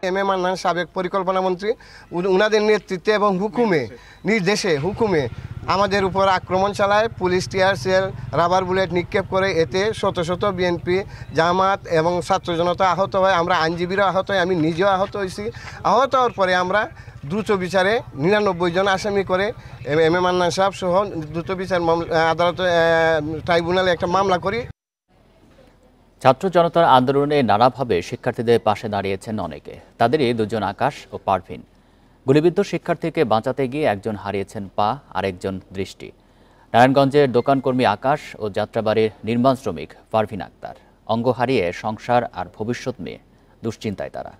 এম এ মান্নান সাবেক পরিকল্পনা মন্ত্রী উনাদের নেতৃত্বে এবং হুকুমে নির্দেশে হুকুমে আমাদের উপর আক্রমণ চালায় police tear shell rubber bullet নিক্ষেপ করে এতে শত শত বিএনপি জামাত এবং ছাত্র জনতা আহত হয় আমরা আইনজীবীরা আহত হয় আমি নিজেও আহত হয়েছি আহত হওয়ার পরে আমরা দ্রুত বিচারে নিরানব্বই জন আসামি করে এম এ মান্নান সাহেব সহ দ্রুত বিচার আদালত ট্রাইব্যুনালে একটা মামলা করি ছাত্র জনতার আন্দোলনে নানাভাবে শিক্ষার্থীদের পাশে দাঁড়িয়েছেন অনেকে তাদেরই দুজন আকাশ ও পারভিন গুলিবিদ্ধ শিক্ষার্থীকে বাঁচাতে গিয়ে একজন হারিয়েছেন পা আরেকজন দৃষ্টি নারায়ণগঞ্জের দোকানকর্মী আকাশ ও যাত্রাবাড়ির নির্মাণ শ্রমিক পারভিন আক্তার অঙ্গ হারিয়ে সংসার আর ভবিষ্যৎ নিয়ে দুশ্চিন্তায় তারা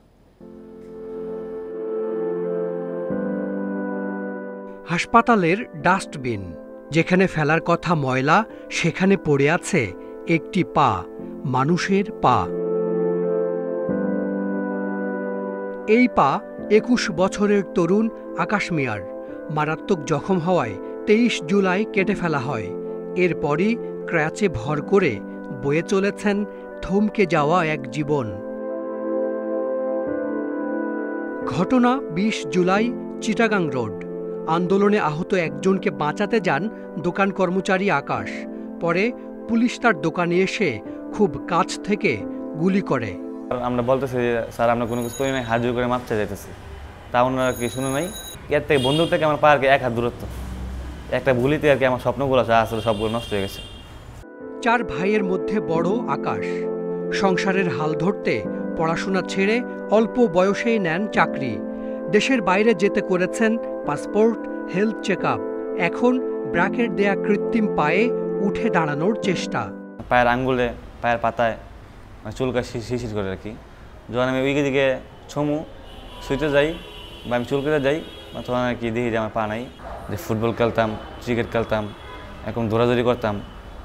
হাসপাতালের ডাস্টবিন যেখানে ফেলার কথা ময়লা সেখানে পড়ে আছে একটি পা মানুষের পা এই পা একুশ বছরের তরুণ আকাশ মিয়ার মারাত্মক জখম হওয়ায় তেইশ জুলাই কেটে ফেলা হয় এরপরই ক্র্যাচে ভর করে বয়ে চলেছেন থমকে যাওয়া এক জীবন ঘটনা ২০ জুলাই চিটাগাং রোড আন্দোলনে আহত একজনকে বাঁচাতে যান দোকান কর্মচারী আকাশ পরে পুলিশ তার দোকানে এসে খুব কাছ থেকে গুলি করে আমরা বলতেছি স্যার আমরা কোনো কিছু করি নাই হাত করে মাপতে যাইতেছি তা ওনারা কি শুনে নাই এর থেকে বন্ধুর থেকে আমার পার্কে এক হাত দূরত্ব একটা ভুলিতে আর কি আমার স্বপ্নগুলো আসলে সবগুলো নষ্ট হয়ে গেছে চার ভাইয়ের মধ্যে বড় আকাশ সংসারের হাল ধরতে পড়াশোনা ছেড়ে অল্প বয়সেই নেন চাকরি দেশের বাইরে যেতে করেছেন পাসপোর্ট হেলথ চেক এখন ব্র্যাকের দেয়া কৃত্রিম পায়ে উঠে দাঁড়ানোর চেষ্টা পায়ের আঙ্গুলে পায়ের পাতায় মানে চুলকা শিশির করে আর কি যখন আমি ওইকে দিকে ছমু শুইতে যাই বা আমি চুলকেতে যাই তখন আর কি দেখি যে আমার পা নাই যে ফুটবল খেলতাম ক্রিকেট খেলতাম এরকম দৌড়াদৌড়ি করতাম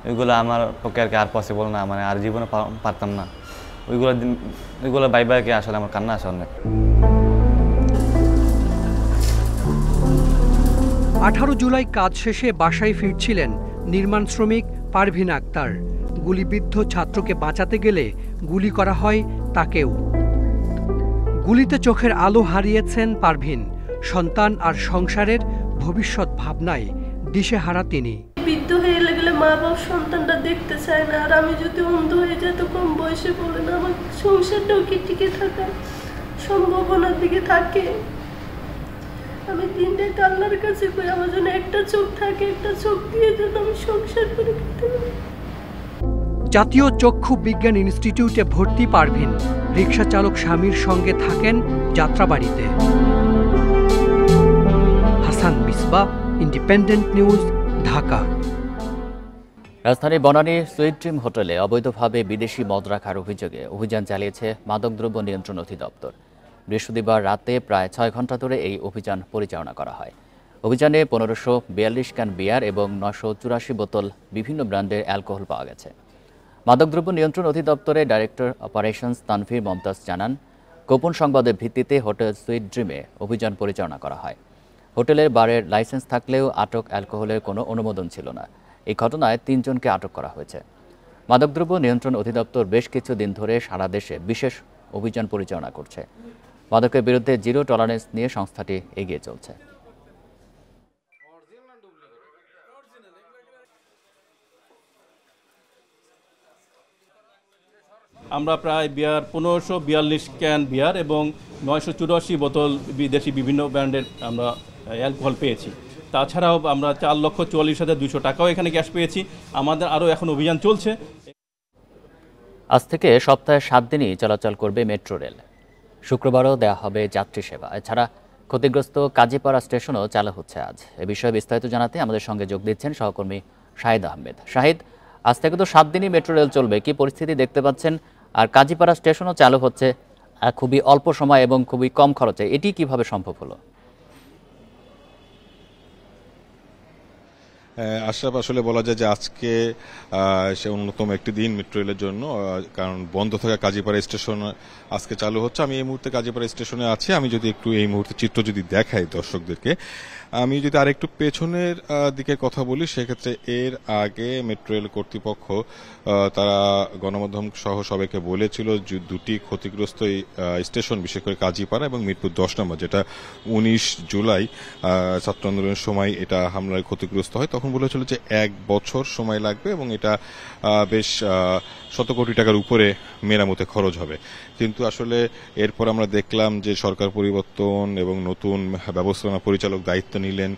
ওইগুলো আমার পক্ষে আর কি আর পসিবল না মানে আর জীবনে পারতাম না ওইগুলো ওইগুলো বাই বাইকে আসলে আমার কান্না আসে অনেক আঠারো জুলাই কাজ শেষে বাসায় ফিরছিলেন নির্মাণ শ্রমিক পারভিন আক্তার গুলিবিদ্ধ ছাত্রকে বাঁচাতে গেলে গুলি করা হয় তাকেও গুলিতে চোখের আলো হারিয়েছেন পারভিন সন্তান আর সংসারের ভবিষ্যৎ ভাবনায় দিশে হারা তিনি বৃদ্ধ হয়ে মা বাবা সন্তানটা দেখতে চায় না আর আমি যদি অন্ধ হয়ে যাই তো কম বয়সে বলে না আমার সংসারটাও কি টিকে সম্ভাবনার দিকে থাকে তিনটে কাছে আমার জন্য একটা চোখ থাকে একটা চোখ দিয়ে যেন আমি সংসার করে খেতে জাতীয় চক্ষু বিজ্ঞান ইনস্টিটিউটে ভর্তি পারভিন রিক্সা চালক স্বামীর সঙ্গে থাকেন যাত্রাবাড়িতে হাসান মিসবা ইন্ডিপেন্ডেন্ট নিউজ ঢাকা রাজধানীর বনানী সুইট ড্রিম হোটেলে অবৈধভাবে বিদেশি মদ রাখার অভিযোগে অভিযান চালিয়েছে মাদকদ্রব্য নিয়ন্ত্রণ অধিদপ্তর বৃহস্পতিবার রাতে প্রায় ছয় ঘন্টা ধরে এই অভিযান পরিচালনা করা হয় অভিযানে পনেরোশো বিয়াল্লিশ ক্যান বিয়ার এবং নশো চুরাশি বোতল বিভিন্ন ব্র্যান্ডের অ্যালকোহল পাওয়া গেছে মাদকদ্রব্য নিয়ন্ত্রণ অধিদপ্তরের ডাইরেক্টর অপারেশনস তানভীর মমতাজ জানান গোপন সংবাদের ভিত্তিতে হোটেল সুইট ড্রিমে অভিযান পরিচালনা করা হয় হোটেলের বারের লাইসেন্স থাকলেও আটক অ্যালকোহলের কোনো অনুমোদন ছিল না এই ঘটনায় তিনজনকে আটক করা হয়েছে মাদকদ্রব্য নিয়ন্ত্রণ অধিদপ্তর বেশ কিছুদিন ধরে সারা দেশে বিশেষ অভিযান পরিচালনা করছে মাদকের বিরুদ্ধে জিরো টলারেন্স নিয়ে সংস্থাটি এগিয়ে চলছে আমরা প্রায় বিয়ার পনেরোশো বিয়াল্লিশ ক্যান বিয়ার এবং নয়শো চুরাশি বোতল বিদেশি বিভিন্ন ব্র্যান্ডের আমরা অ্যালকোহল পেয়েছি তাছাড়াও আমরা চার লক্ষ চুয়াল্লিশ হাজার দুশো টাকাও এখানে ক্যাশ পেয়েছি আমাদের আরও এখন অভিযান চলছে আজ থেকে সপ্তাহে সাত দিনই চলাচল করবে মেট্রো রেল শুক্রবারও দেয়া হবে যাত্রী সেবা এছাড়া ক্ষতিগ্রস্ত কাজীপাড়া স্টেশনও চালু হচ্ছে আজ এ বিষয়ে বিস্তারিত জানাতে আমাদের সঙ্গে যোগ দিচ্ছেন সহকর্মী শাহিদ আহমেদ শাহিদ আজ থেকে তো সাত দিনই মেট্রো রেল চলবে কি পরিস্থিতি দেখতে পাচ্ছেন আর কাজীপাড়া স্টেশনও চালু হচ্ছে খুবই অল্প সময় এবং খুবই কম খরচে এটি কিভাবে সম্ভব হলো আশরাফ আসলে বলা যায় যে আজকে সে অন্যতম একটি দিন মেট্রো রেলের জন্য কারণ বন্ধ থাকা কাজীপাড়া স্টেশন আজকে চালু হচ্ছে আমি এই মুহূর্তে কাজীপাড়া স্টেশনে আছি আমি যদি একটু এই মুহূর্তে চিত্র যদি দেখাই দর্শকদেরকে আমি যদি আর একটু পেছনের দিকে কথা বলি সেক্ষেত্রে এর আগে মেট্রো রেল কর্তৃপক্ষ তারা গণমাধ্যম সহ সবাইকে বলেছিল যে দুটি ক্ষতিগ্রস্ত স্টেশন বিশেষ করে কাজীপাড়া এবং মিরপুর দশ নম্বর যেটা উনিশ জুলাই ছাত্র আন্দোলনের সময় এটা হামলায় ক্ষতিগ্রস্ত হয় তখন বলেছিল যে এক বছর সময় লাগবে এবং এটা বেশ শত কোটি টাকার উপরে মেরামতে খরচ হবে কিন্তু আসলে এরপর আমরা দেখলাম যে সরকার পরিবর্তন এবং নতুন ব্যবস্থাপনা পরিচালক দায়িত্ব নিলেন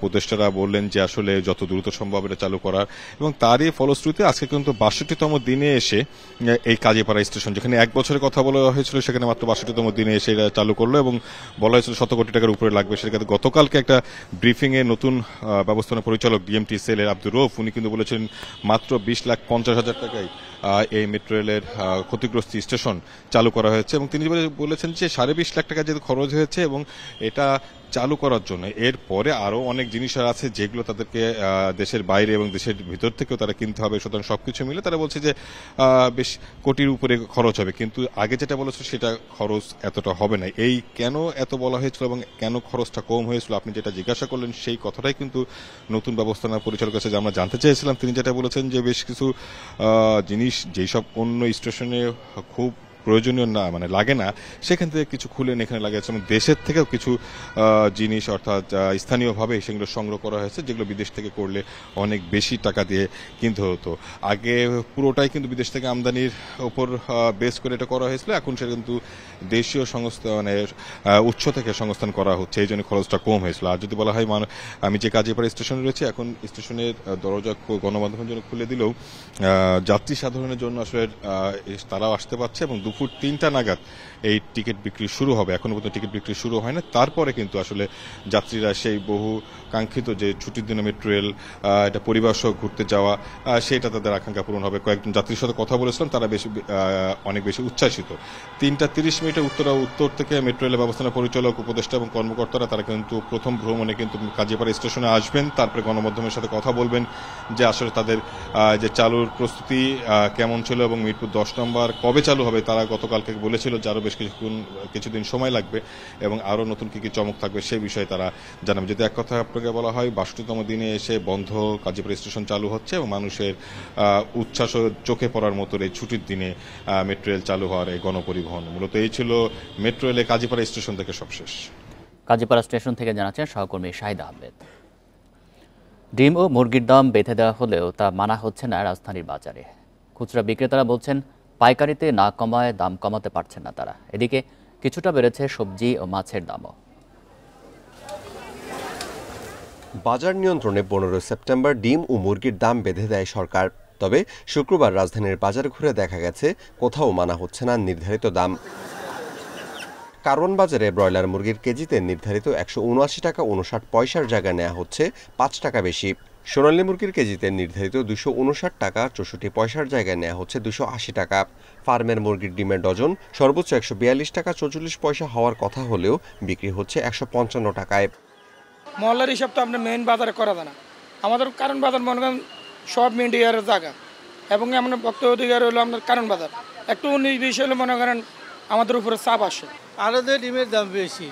প্রদেষ্টারা বললেন যে আসলে যত দ্রুত সম্ভব এটা চালু করার এবং তারই ফলশ্রুতি আজকে কিন্তু বাষট্টিতম দিনে এসে এই কাজীপাড়া স্টেশন যেখানে এক বছরের কথা বলা হয়েছিল সেখানে মাত্র বাষট্টিতম দিনে এসে এটা চালু করলো এবং বলা হয়েছিল শত কোটি টাকার উপরে লাগবে সেটাকে গতকালকে একটা ব্রিফিংয়ে নতুন ব্যবস্থাপনা পরিচালক ডিএমটি সেলের আব্দুর রৌফ উনি কিন্তু বলেছেন মাত্র বিশ লাখ পঞ্চাশ হাজার টাকায় এই মেট্রো রেলের ক্ষতিগ্রস্ত স্টেশন চালু করা হয়েছে এবং তিনি বলেছেন যে সাড়ে বিশ লাখ টাকা যেহেতু খরচ হয়েছে এবং এটা চালু করার জন্য এর পরে আরও অনেক জিনিস আছে যেগুলো তাদেরকে দেশের বাইরে এবং দেশের ভিতর থেকেও তারা কিনতে হবে সুতরাং সব কিছু মিলে তারা বলছে যে বেশ কোটির উপরে খরচ হবে কিন্তু আগে যেটা বলেছে সেটা খরচ এতটা হবে না এই কেন এত বলা হয়েছিল এবং কেন খরচটা কম হয়েছিল আপনি যেটা জিজ্ঞাসা করলেন সেই কথাটাই কিন্তু নতুন ব্যবস্থাপনা পরিচালকের কাছে আমরা জানতে চেয়েছিলাম তিনি যেটা বলেছেন যে বেশ কিছু জিনিস যেসব অন্য স্টেশনে খুব প্রয়োজনীয় না মানে লাগে না সেখান থেকে কিছু খুলে এখানে লাগে এবং দেশের থেকেও কিছু জিনিস অর্থাৎ স্থানীয়ভাবে সেগুলো সংগ্রহ করা হয়েছে যেগুলো বিদেশ থেকে করলে অনেক বেশি টাকা দিয়ে কিনতে হতো আগে পুরোটাই কিন্তু বিদেশ থেকে আমদানির ওপর বেস করে এটা করা হয়েছিল এখন সেটা কিন্তু দেশীয় সংস্থা মানে উৎস থেকে সংস্থান করা হচ্ছে এই জন্য খরচটা কম হয়েছিল আর যদি বলা হয় মানে আমি যে কাজীপাড়া স্টেশনে রয়েছে এখন স্টেশনের দরজা গণমাধ্যমের জন্য খুলে দিলেও যাত্রী সাধারণের জন্য আসলে তারাও আসতে পারছে এবং por tinta Nagata. এই টিকিট বিক্রি শুরু হবে এখনো পর্যন্ত টিকিট বিক্রি শুরু হয় না তারপরে কিন্তু আসলে যাত্রীরা সেই বহু কাঙ্ক্ষিত যে ছুটির দিন মেট্রো রেল এটা পরিবার সহ ঘুরতে যাওয়া সেটা তাদের আকাঙ্ক্ষা পূরণ হবে কয়েকজন যাত্রীর সাথে কথা বলেছিলাম তারা বেশি অনেক বেশি উচ্ছ্বাসিত তিনটা তিরিশ মিনিটে উত্তর উত্তর থেকে মেট্রো রেলের ব্যবস্থাপনা পরিচালক উপদেষ্টা এবং কর্মকর্তারা তারা কিন্তু প্রথম ভ্রমণে কিন্তু কাজীপাড়া স্টেশনে আসবেন তারপরে গণমাধ্যমের সাথে কথা বলবেন যে আসলে তাদের যে চালুর প্রস্তুতি কেমন ছিল এবং মিরপুর দশ নম্বর কবে চালু হবে তারা গতকালকে বলেছিল যে বেশি বেশ কিছুক্ষণ কিছুদিন সময় লাগবে এবং আরও নতুন কী কী চমক থাকবে সেই বিষয়ে তারা জানাবে যদি এক কথা আপনাকে বলা হয় বাষট্টিতম দিনে এসে বন্ধ কাজীপুর স্টেশন চালু হচ্ছে এবং মানুষের উচ্ছ্বাস চোখে পড়ার মতো এই ছুটির দিনে মেট্রো রেল চালু হওয়ার এই গণপরিবহন মূলত এই ছিল মেট্রো রেলে কাজীপাড়া স্টেশন থেকে সবশেষ কাজীপাড়া স্টেশন থেকে জানাচ্ছেন সহকর্মী শাহিদ আহমেদ ডিম ও মুরগির দাম বেঁধে দেওয়া হলেও তা মানা হচ্ছে না রাজধানীর বাজারে খুচরা বিক্রেতারা বলছেন পাইকারিতে না কমায় দাম কমাতে পারছেন না তারা এদিকে কিছুটা বেড়েছে সবজি ও মাছের দামও বাজার নিয়ন্ত্রণে পনেরো সেপ্টেম্বর ডিম ও মুরগির দাম বেঁধে দেয় সরকার তবে শুক্রবার রাজধানীর বাজার ঘুরে দেখা গেছে কোথাও মানা হচ্ছে না নির্ধারিত দাম কারওয়ান বাজারে ব্রয়লার মুরগির কেজিতে নির্ধারিত একশো টাকা উনষাট পয়সার জায়গা নেওয়া হচ্ছে পাঁচ টাকা বেশি সোনালী মুরগির কেজিতে নির্ধারিত দুশো উনষাট টাকা চৌষট্টি পয়সার জায়গায় নেওয়া হচ্ছে দুশো আশি টাকা ফার্মের মুরগির ডিমের ডজন সর্বোচ্চ একশো বিয়াল্লিশ টাকা চৌচল্লিশ পয়সা হওয়ার কথা হলেও বিক্রি হচ্ছে একশো পঞ্চান্ন টাকায় মহল্লার হিসাব তো আপনার মেইন বাজারে করা যায় না আমাদের কারণ বাজার মনে করেন সব মিডিয়ার জায়গা এবং আমরা বক্তব্য অধিকার হলো আমাদের কারণ বাজার একটু উনিশ বিশ হলে মনে করেন আমাদের উপরে চাপ আসে আলাদা ডিমের দাম বেশি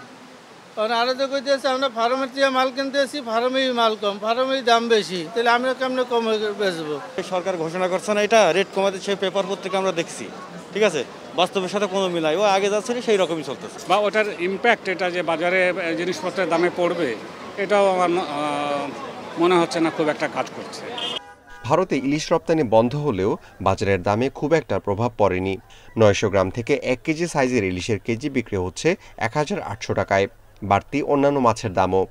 কারণ আরো তো কইতেছে আমরা ফার্মের থেকে মাল কিনতেছি ফার্মেই মাল কম ফার্মেই দাম বেশি তাহলে আমরা কেমনে কম বেচবো সরকার ঘোষণা করছে না এটা রেট কমাতে সেই পেপার পত্রিকা আমরা দেখছি ঠিক আছে বাস্তবের সাথে কোনো মিলাই ও আগে যাচ্ছে সেই রকমই চলতেছে বা ওটার ইম্প্যাক্ট এটা যে বাজারে জিনিসপত্রের দামে পড়বে এটাও আমার মনে হচ্ছে না খুব একটা কাজ করছে ভারতে ইলিশ রপ্তানি বন্ধ হলেও বাজারের দামে খুব একটা প্রভাব পড়েনি নয়শো গ্রাম থেকে এক কেজি সাইজের ইলিশের কেজি বিক্রি হচ্ছে এক হাজার আটশো টাকায় বাড়তি অন্যান্য মাছের দামও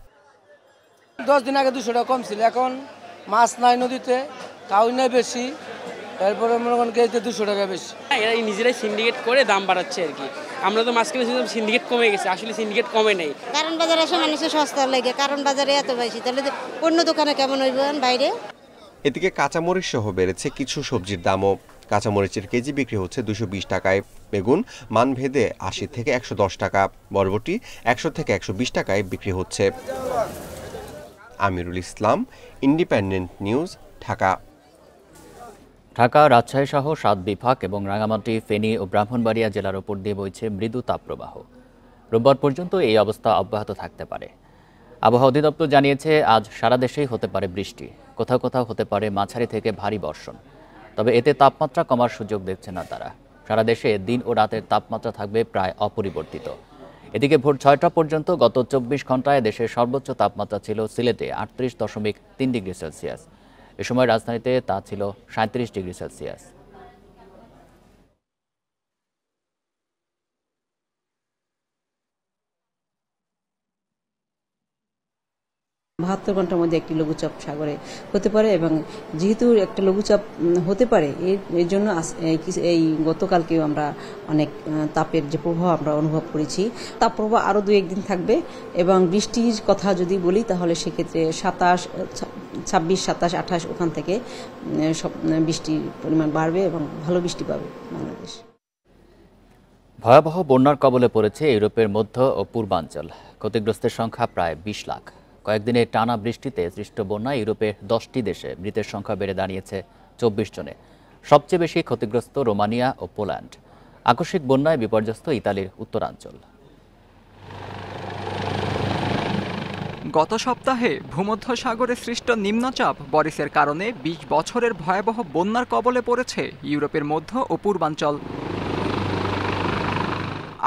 দশ দিন আগে দুশো টাকা কম ছিল এখন মাছ নাই নদীতে তাও নাই বেশি তারপরে মনে করেন কেজিতে দুশো টাকা বেশি হ্যাঁ, এরা নিজেরাই সিন্ডিকেট করে দাম বাড়াচ্ছে আর কি আমরা তো মাছ কিনেছি সিন্ডিকেট কমে গেছে আসলে সিন্ডিকেট কমে নেই কারণ বাজারে এসে মানুষের সস্তা লাগে কারণ বাজারে এত বেশি তাহলে অন্য দোকানে কেমন হইব বাইরে এদিকে কাঁচামরিচ সহ বেড়েছে কিছু সবজির দামও কাঁচামরিচের কেজি বিক্রি হচ্ছে দুশো টাকায় বেগুন মানভেদে আশি থেকে একশো টাকা বরবটি একশো থেকে একশো টাকায় বিক্রি হচ্ছে আমিরুল ইসলাম ইন্ডিপেন্ডেন্ট নিউজ ঢাকা ঢাকা রাজশাহী সহ সাত বিভাগ এবং রাঙামাটি ফেনী ও ব্রাহ্মণবাড়িয়া জেলার ওপর দিয়ে বইছে মৃদু তাপপ্রবাহ রোববার পর্যন্ত এই অবস্থা অব্যাহত থাকতে পারে আবহাওয়া অধিদপ্তর জানিয়েছে আজ সারা দেশেই হতে পারে বৃষ্টি কোথাও কোথাও হতে পারে মাঝারি থেকে ভারী বর্ষণ তবে এতে তাপমাত্রা কমার সুযোগ দেখছে না তারা সারা দেশে দিন ও রাতের তাপমাত্রা থাকবে প্রায় অপরিবর্তিত এদিকে ভোর ছয়টা পর্যন্ত গত চব্বিশ ঘন্টায় দেশের সর্বোচ্চ তাপমাত্রা ছিল সিলেটে আটত্রিশ দশমিক তিন ডিগ্রি সেলসিয়াস এ সময় রাজধানীতে তা ছিল সাঁত্রিশ ডিগ্রি সেলসিয়াস বাহাত্তর ঘন্টার মধ্যে একটি লঘুচাপ সাগরে হতে পারে এবং যেহেতু একটা লঘুচাপ হতে পারে এর জন্য এই গতকালকেও আমরা অনেক তাপের যে প্রভাব আমরা অনুভব করেছি তাপ প্রভাব আরও দু একদিন থাকবে এবং বৃষ্টির কথা যদি বলি তাহলে সেক্ষেত্রে সাতাশ ছাব্বিশ সাতাশ আঠাশ ওখান থেকে সব বৃষ্টির পরিমাণ বাড়বে এবং ভালো বৃষ্টি পাবে বাংলাদেশ ভয়াবহ বন্যার কবলে পড়েছে ইউরোপের মধ্য ও পূর্বাঞ্চল ক্ষতিগ্রস্তের সংখ্যা প্রায় বিশ লাখ কয়েকদিনের টানা বৃষ্টিতে সৃষ্ট বন্যা ইউরোপের দশটি দেশে মৃতের সংখ্যা বেড়ে দাঁড়িয়েছে চব্বিশ জনে সবচেয়ে বেশি ক্ষতিগ্রস্ত রোমানিয়া ও পোল্যান্ড আকস্মিক বন্যায় বিপর্যস্ত ইতালির উত্তরাঞ্চল গত সপ্তাহে ভূমধ্য সাগরে সৃষ্ট নিম্নচাপ বরিসের কারণে ২০ বছরের ভয়াবহ বন্যার কবলে পড়েছে ইউরোপের মধ্য ও পূর্বাঞ্চল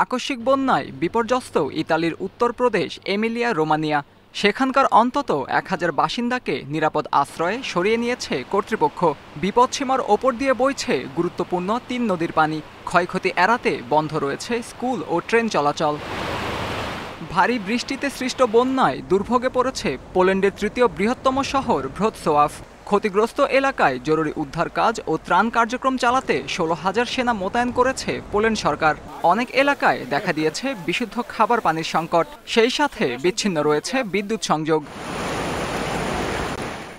আকস্মিক বন্যায় বিপর্যস্ত ইতালির উত্তরপ্রদেশ এমিলিয়া রোমানিয়া সেখানকার অন্তত এক হাজার বাসিন্দাকে নিরাপদ আশ্রয়ে সরিয়ে নিয়েছে কর্তৃপক্ষ বিপদসীমার ওপর দিয়ে বইছে গুরুত্বপূর্ণ তিন নদীর পানি ক্ষয়ক্ষতি এড়াতে বন্ধ রয়েছে স্কুল ও ট্রেন চলাচল ভারী বৃষ্টিতে সৃষ্ট বন্যায় দুর্ভোগে পড়েছে পোল্যান্ডের তৃতীয় বৃহত্তম শহর ভ্রোৎসোয়াফ ক্ষতিগ্রস্ত এলাকায় জরুরি উদ্ধার কাজ ও ত্রাণ কার্যক্রম চালাতে ষোলো হাজার সেনা মোতায়েন করেছে পোল্যান্ড সরকার অনেক এলাকায় দেখা দিয়েছে বিশুদ্ধ খাবার পানির সংকট সেই সাথে বিচ্ছিন্ন রয়েছে বিদ্যুৎ সংযোগ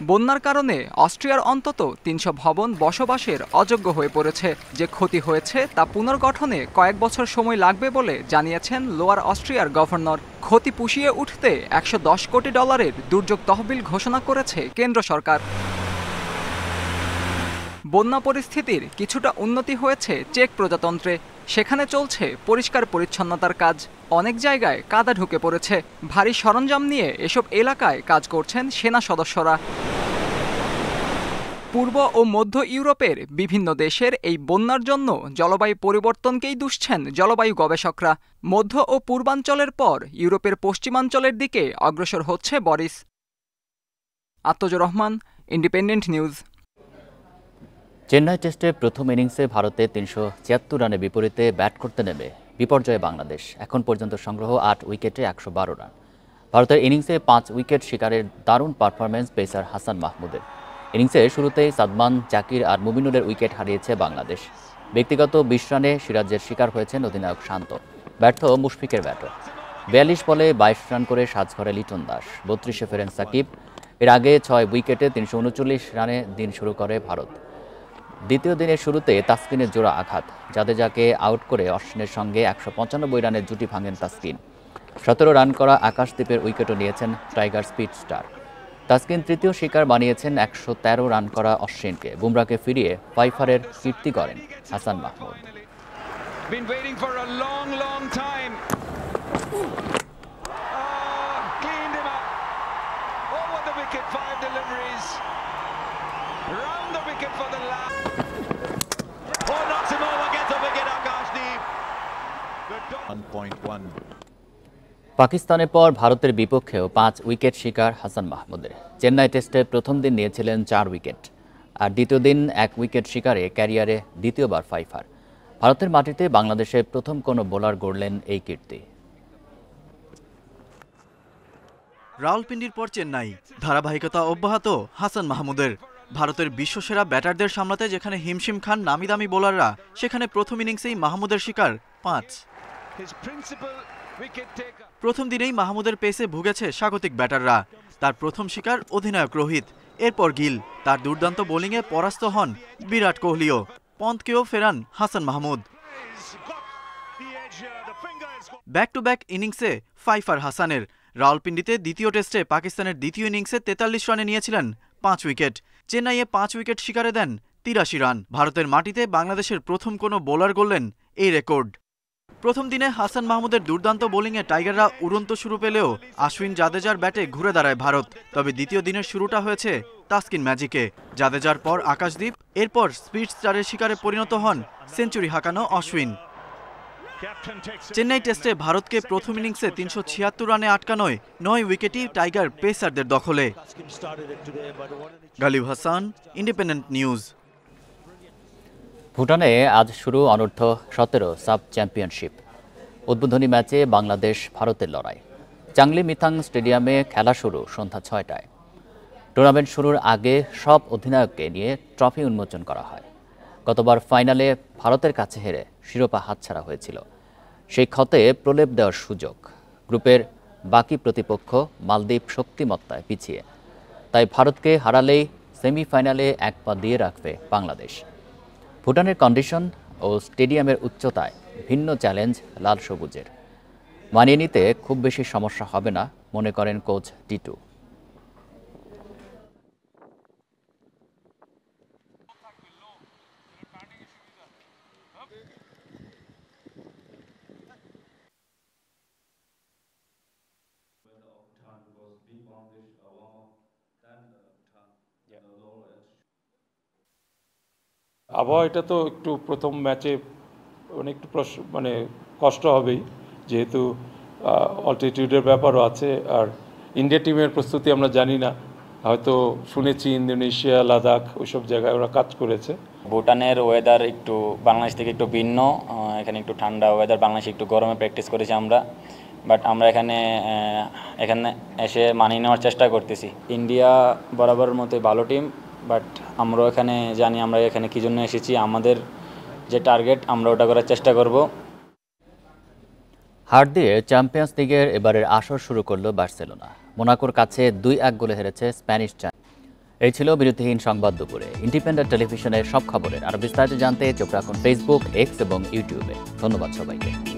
বন্যার কারণে অস্ট্রিয়ার অন্তত তিনশো ভবন বসবাসের অযোগ্য হয়ে পড়েছে যে ক্ষতি হয়েছে তা পুনর্গঠনে কয়েক বছর সময় লাগবে বলে জানিয়েছেন লোয়ার অস্ট্রিয়ার গভর্নর ক্ষতি পুষিয়ে উঠতে একশো কোটি ডলারের দুর্যোগ তহবিল ঘোষণা করেছে কেন্দ্র সরকার বন্যা পরিস্থিতির কিছুটা উন্নতি হয়েছে চেক প্রজাতন্ত্রে সেখানে চলছে পরিষ্কার পরিচ্ছন্নতার কাজ অনেক জায়গায় কাদা ঢুকে পড়েছে ভারী সরঞ্জাম নিয়ে এসব এলাকায় কাজ করছেন সেনা সদস্যরা পূর্ব ও মধ্য ইউরোপের বিভিন্ন দেশের এই বন্যার জন্য জলবায়ু পরিবর্তনকেই দুষছেন জলবায়ু গবেষকরা মধ্য ও পূর্বাঞ্চলের পর ইউরোপের পশ্চিমাঞ্চলের দিকে অগ্রসর হচ্ছে বরিস আত্মজুর রহমান ইন্ডিপেন্ডেন্ট নিউজ চেন্নাই টেস্টে প্রথম ইনিংসে ভারতে তিনশো ছিয়াত্তর রানের বিপরীতে ব্যাট করতে নেবে বিপর্যয়ে বাংলাদেশ এখন পর্যন্ত সংগ্রহ আট উইকেটে একশো বারো রান ভারতের ইনিংসে পাঁচ উইকেট শিকারের দারুণ পারফরম্যান্স পেসার হাসান মাহমুদের ইনিংসে শুরুতেই সাদমান জাকির আর মুমিনুলের উইকেট হারিয়েছে বাংলাদেশ ব্যক্তিগত বিশ রানে সিরাজের শিকার হয়েছেন অধিনায়ক শান্ত ব্যর্থ মুশফিকের ব্যাটও বিয়াল্লিশ বলে বাইশ রান করে সাজঘরে লিটন দাস বত্রিশে ফেরেন সাকিব এর আগে ছয় উইকেটে তিনশো রানে দিন শুরু করে ভারত দ্বিতীয় দিনের শুরুতে তাসকিনের জোড়া আঘাত জাদেজাকে আউট করে অশ্বিনের সঙ্গে একশো রানের জুটি ভাঙেন তাসকিন সতেরো রান করা আকাশদ্বীপের উইকেটও নিয়েছেন টাইগার স্পিড স্টার তাসকিন তৃতীয় শিকার বানিয়েছেন একশো তেরো রান করা অশ্বিনকে বুমরাকে ফিরিয়ে পাইফারের কীর্তি করেন হাসান মাহমুদ পাকিস্তানের পর ভারতের বিপক্ষেও পাঁচ উইকেট শিকার হাসান মাহমুদের চেন্নাই টেস্টে প্রথম দিন নিয়েছিলেন চার উইকেট আর দ্বিতীয় দিন এক উইকেট শিকারে ক্যারিয়ারে দ্বিতীয়বার ফাইফার ভারতের মাটিতে বাংলাদেশের প্রথম কোনো বোলার গড়লেন এই কীর্তি রাওয়ালপিন্ডির পর চেন্নাই ধারাবাহিকতা অব্যাহত হাসান মাহমুদের ভারতের বিশ্বসেরা ব্যাটারদের সামলাতে যেখানে হিমশিম খান নামি দামি বোলাররা সেখানে প্রথম ইনিংসেই মাহমুদের শিকার পাঁচ প্রথম দিনেই মাহমুদের পেসে ভুগেছে স্বাগতিক ব্যাটাররা তার প্রথম শিকার অধিনায়ক রোহিত এরপর গিল তার দুর্দান্ত বোলিংয়ে পরাস্ত হন বিরাট কোহলিও পন্থকেও ফেরান Hasan Mahmud back to back ইনিংসে ফাইফার হাসানের রাওয়ালপিন্ডিতে দ্বিতীয় টেস্টে পাকিস্তানের দ্বিতীয় ইনিংসে তেতাল্লিশ রানে নিয়েছিলেন পাঁচ উইকেট চেন্নাইয়ে পাঁচ উইকেট শিকারে দেন তিরাশি রান ভারতের মাটিতে বাংলাদেশের প্রথম কোনো বোলার গড়লেন এই রেকর্ড প্রথম দিনে হাসান মাহমুদের দুর্দান্ত বোলিংয়ে টাইগাররা উড়ন্ত শুরু পেলেও আশ্বিন জাদেজার ব্যাটে ঘুরে দাঁড়ায় ভারত তবে দ্বিতীয় দিনের শুরুটা হয়েছে তাসকিন ম্যাজিকে জাদেজার পর আকাশদ্বীপ এরপর স্পিড স্টারের শিকারে পরিণত হন সেঞ্চুরি হাঁকানো অশ্বিন চেন্নাই টেস্টে ভারতকে প্রথম ইনিংসে তিনশো ছিয়াত্তর রানে আটকানোয় নয় উইকেটই টাইগার পেসারদের দখলে গালিব হাসান ইন্ডিপেন্ডেন্ট নিউজ ভুটানে আজ শুরু অনূর্ধ্ব সতেরো সাব চ্যাম্পিয়নশিপ উদ্বোধনী ম্যাচে বাংলাদেশ ভারতের লড়াই চাংলি মিথাং স্টেডিয়ামে খেলা শুরু সন্ধ্যা ছয়টায় টুর্নামেন্ট শুরুর আগে সব অধিনায়ককে নিয়ে ট্রফি উন্মোচন করা হয় গতবার ফাইনালে ভারতের কাছে হেরে শিরোপা হাতছাড়া হয়েছিল সেই ক্ষতে প্রলেপ দেওয়ার সুযোগ গ্রুপের বাকি প্রতিপক্ষ মালদ্বীপ শক্তিমত্তায় পিছিয়ে তাই ভারতকে হারালেই সেমিফাইনালে এক পা দিয়ে রাখবে বাংলাদেশ ভুটানের কন্ডিশন ও স্টেডিয়ামের উচ্চতায় ভিন্ন চ্যালেঞ্জ লাল সবুজের মানিয়ে নিতে খুব বেশি সমস্যা হবে না মনে করেন কোচ টিটু আবহাওয়াটা তো একটু প্রথম ম্যাচে মানে একটু মানে কষ্ট হবেই যেহেতু অল্টিটিউডের ব্যাপারও আছে আর ইন্ডিয়া টিমের প্রস্তুতি আমরা জানি না হয়তো শুনেছি ইন্দোনেশিয়া লাদাখ ওইসব জায়গায় ওরা কাজ করেছে ভুটানের ওয়েদার একটু বাংলাদেশ থেকে একটু ভিন্ন এখানে একটু ঠান্ডা ওয়েদার বাংলাদেশে একটু গরমে প্র্যাকটিস করেছি আমরা বাট আমরা এখানে এখানে এসে মানিয়ে নেওয়ার চেষ্টা করতেছি ইন্ডিয়া বরাবর মতোই ভালো টিম বাট আমরা এখানে জানি আমরা এখানে কী জন্য এসেছি আমাদের যে টার্গেট আমরা ওটা করার চেষ্টা করব হার দিয়ে চ্যাম্পিয়ন্স লিগের এবারের আসর শুরু করলো বার্সেলোনা মোনাকোর কাছে দুই এক গোলে হেরেছে স্প্যানিশ চ্যাম্প এই ছিল বিরতিহীন সংবাদ দুপুরে ইন্ডিপেন্ডেন্ট টেলিভিশনের সব খবরের আর বিস্তারিত জানতে চোখ রাখুন ফেসবুক এক্স এবং ইউটিউবে ধন্যবাদ সবাইকে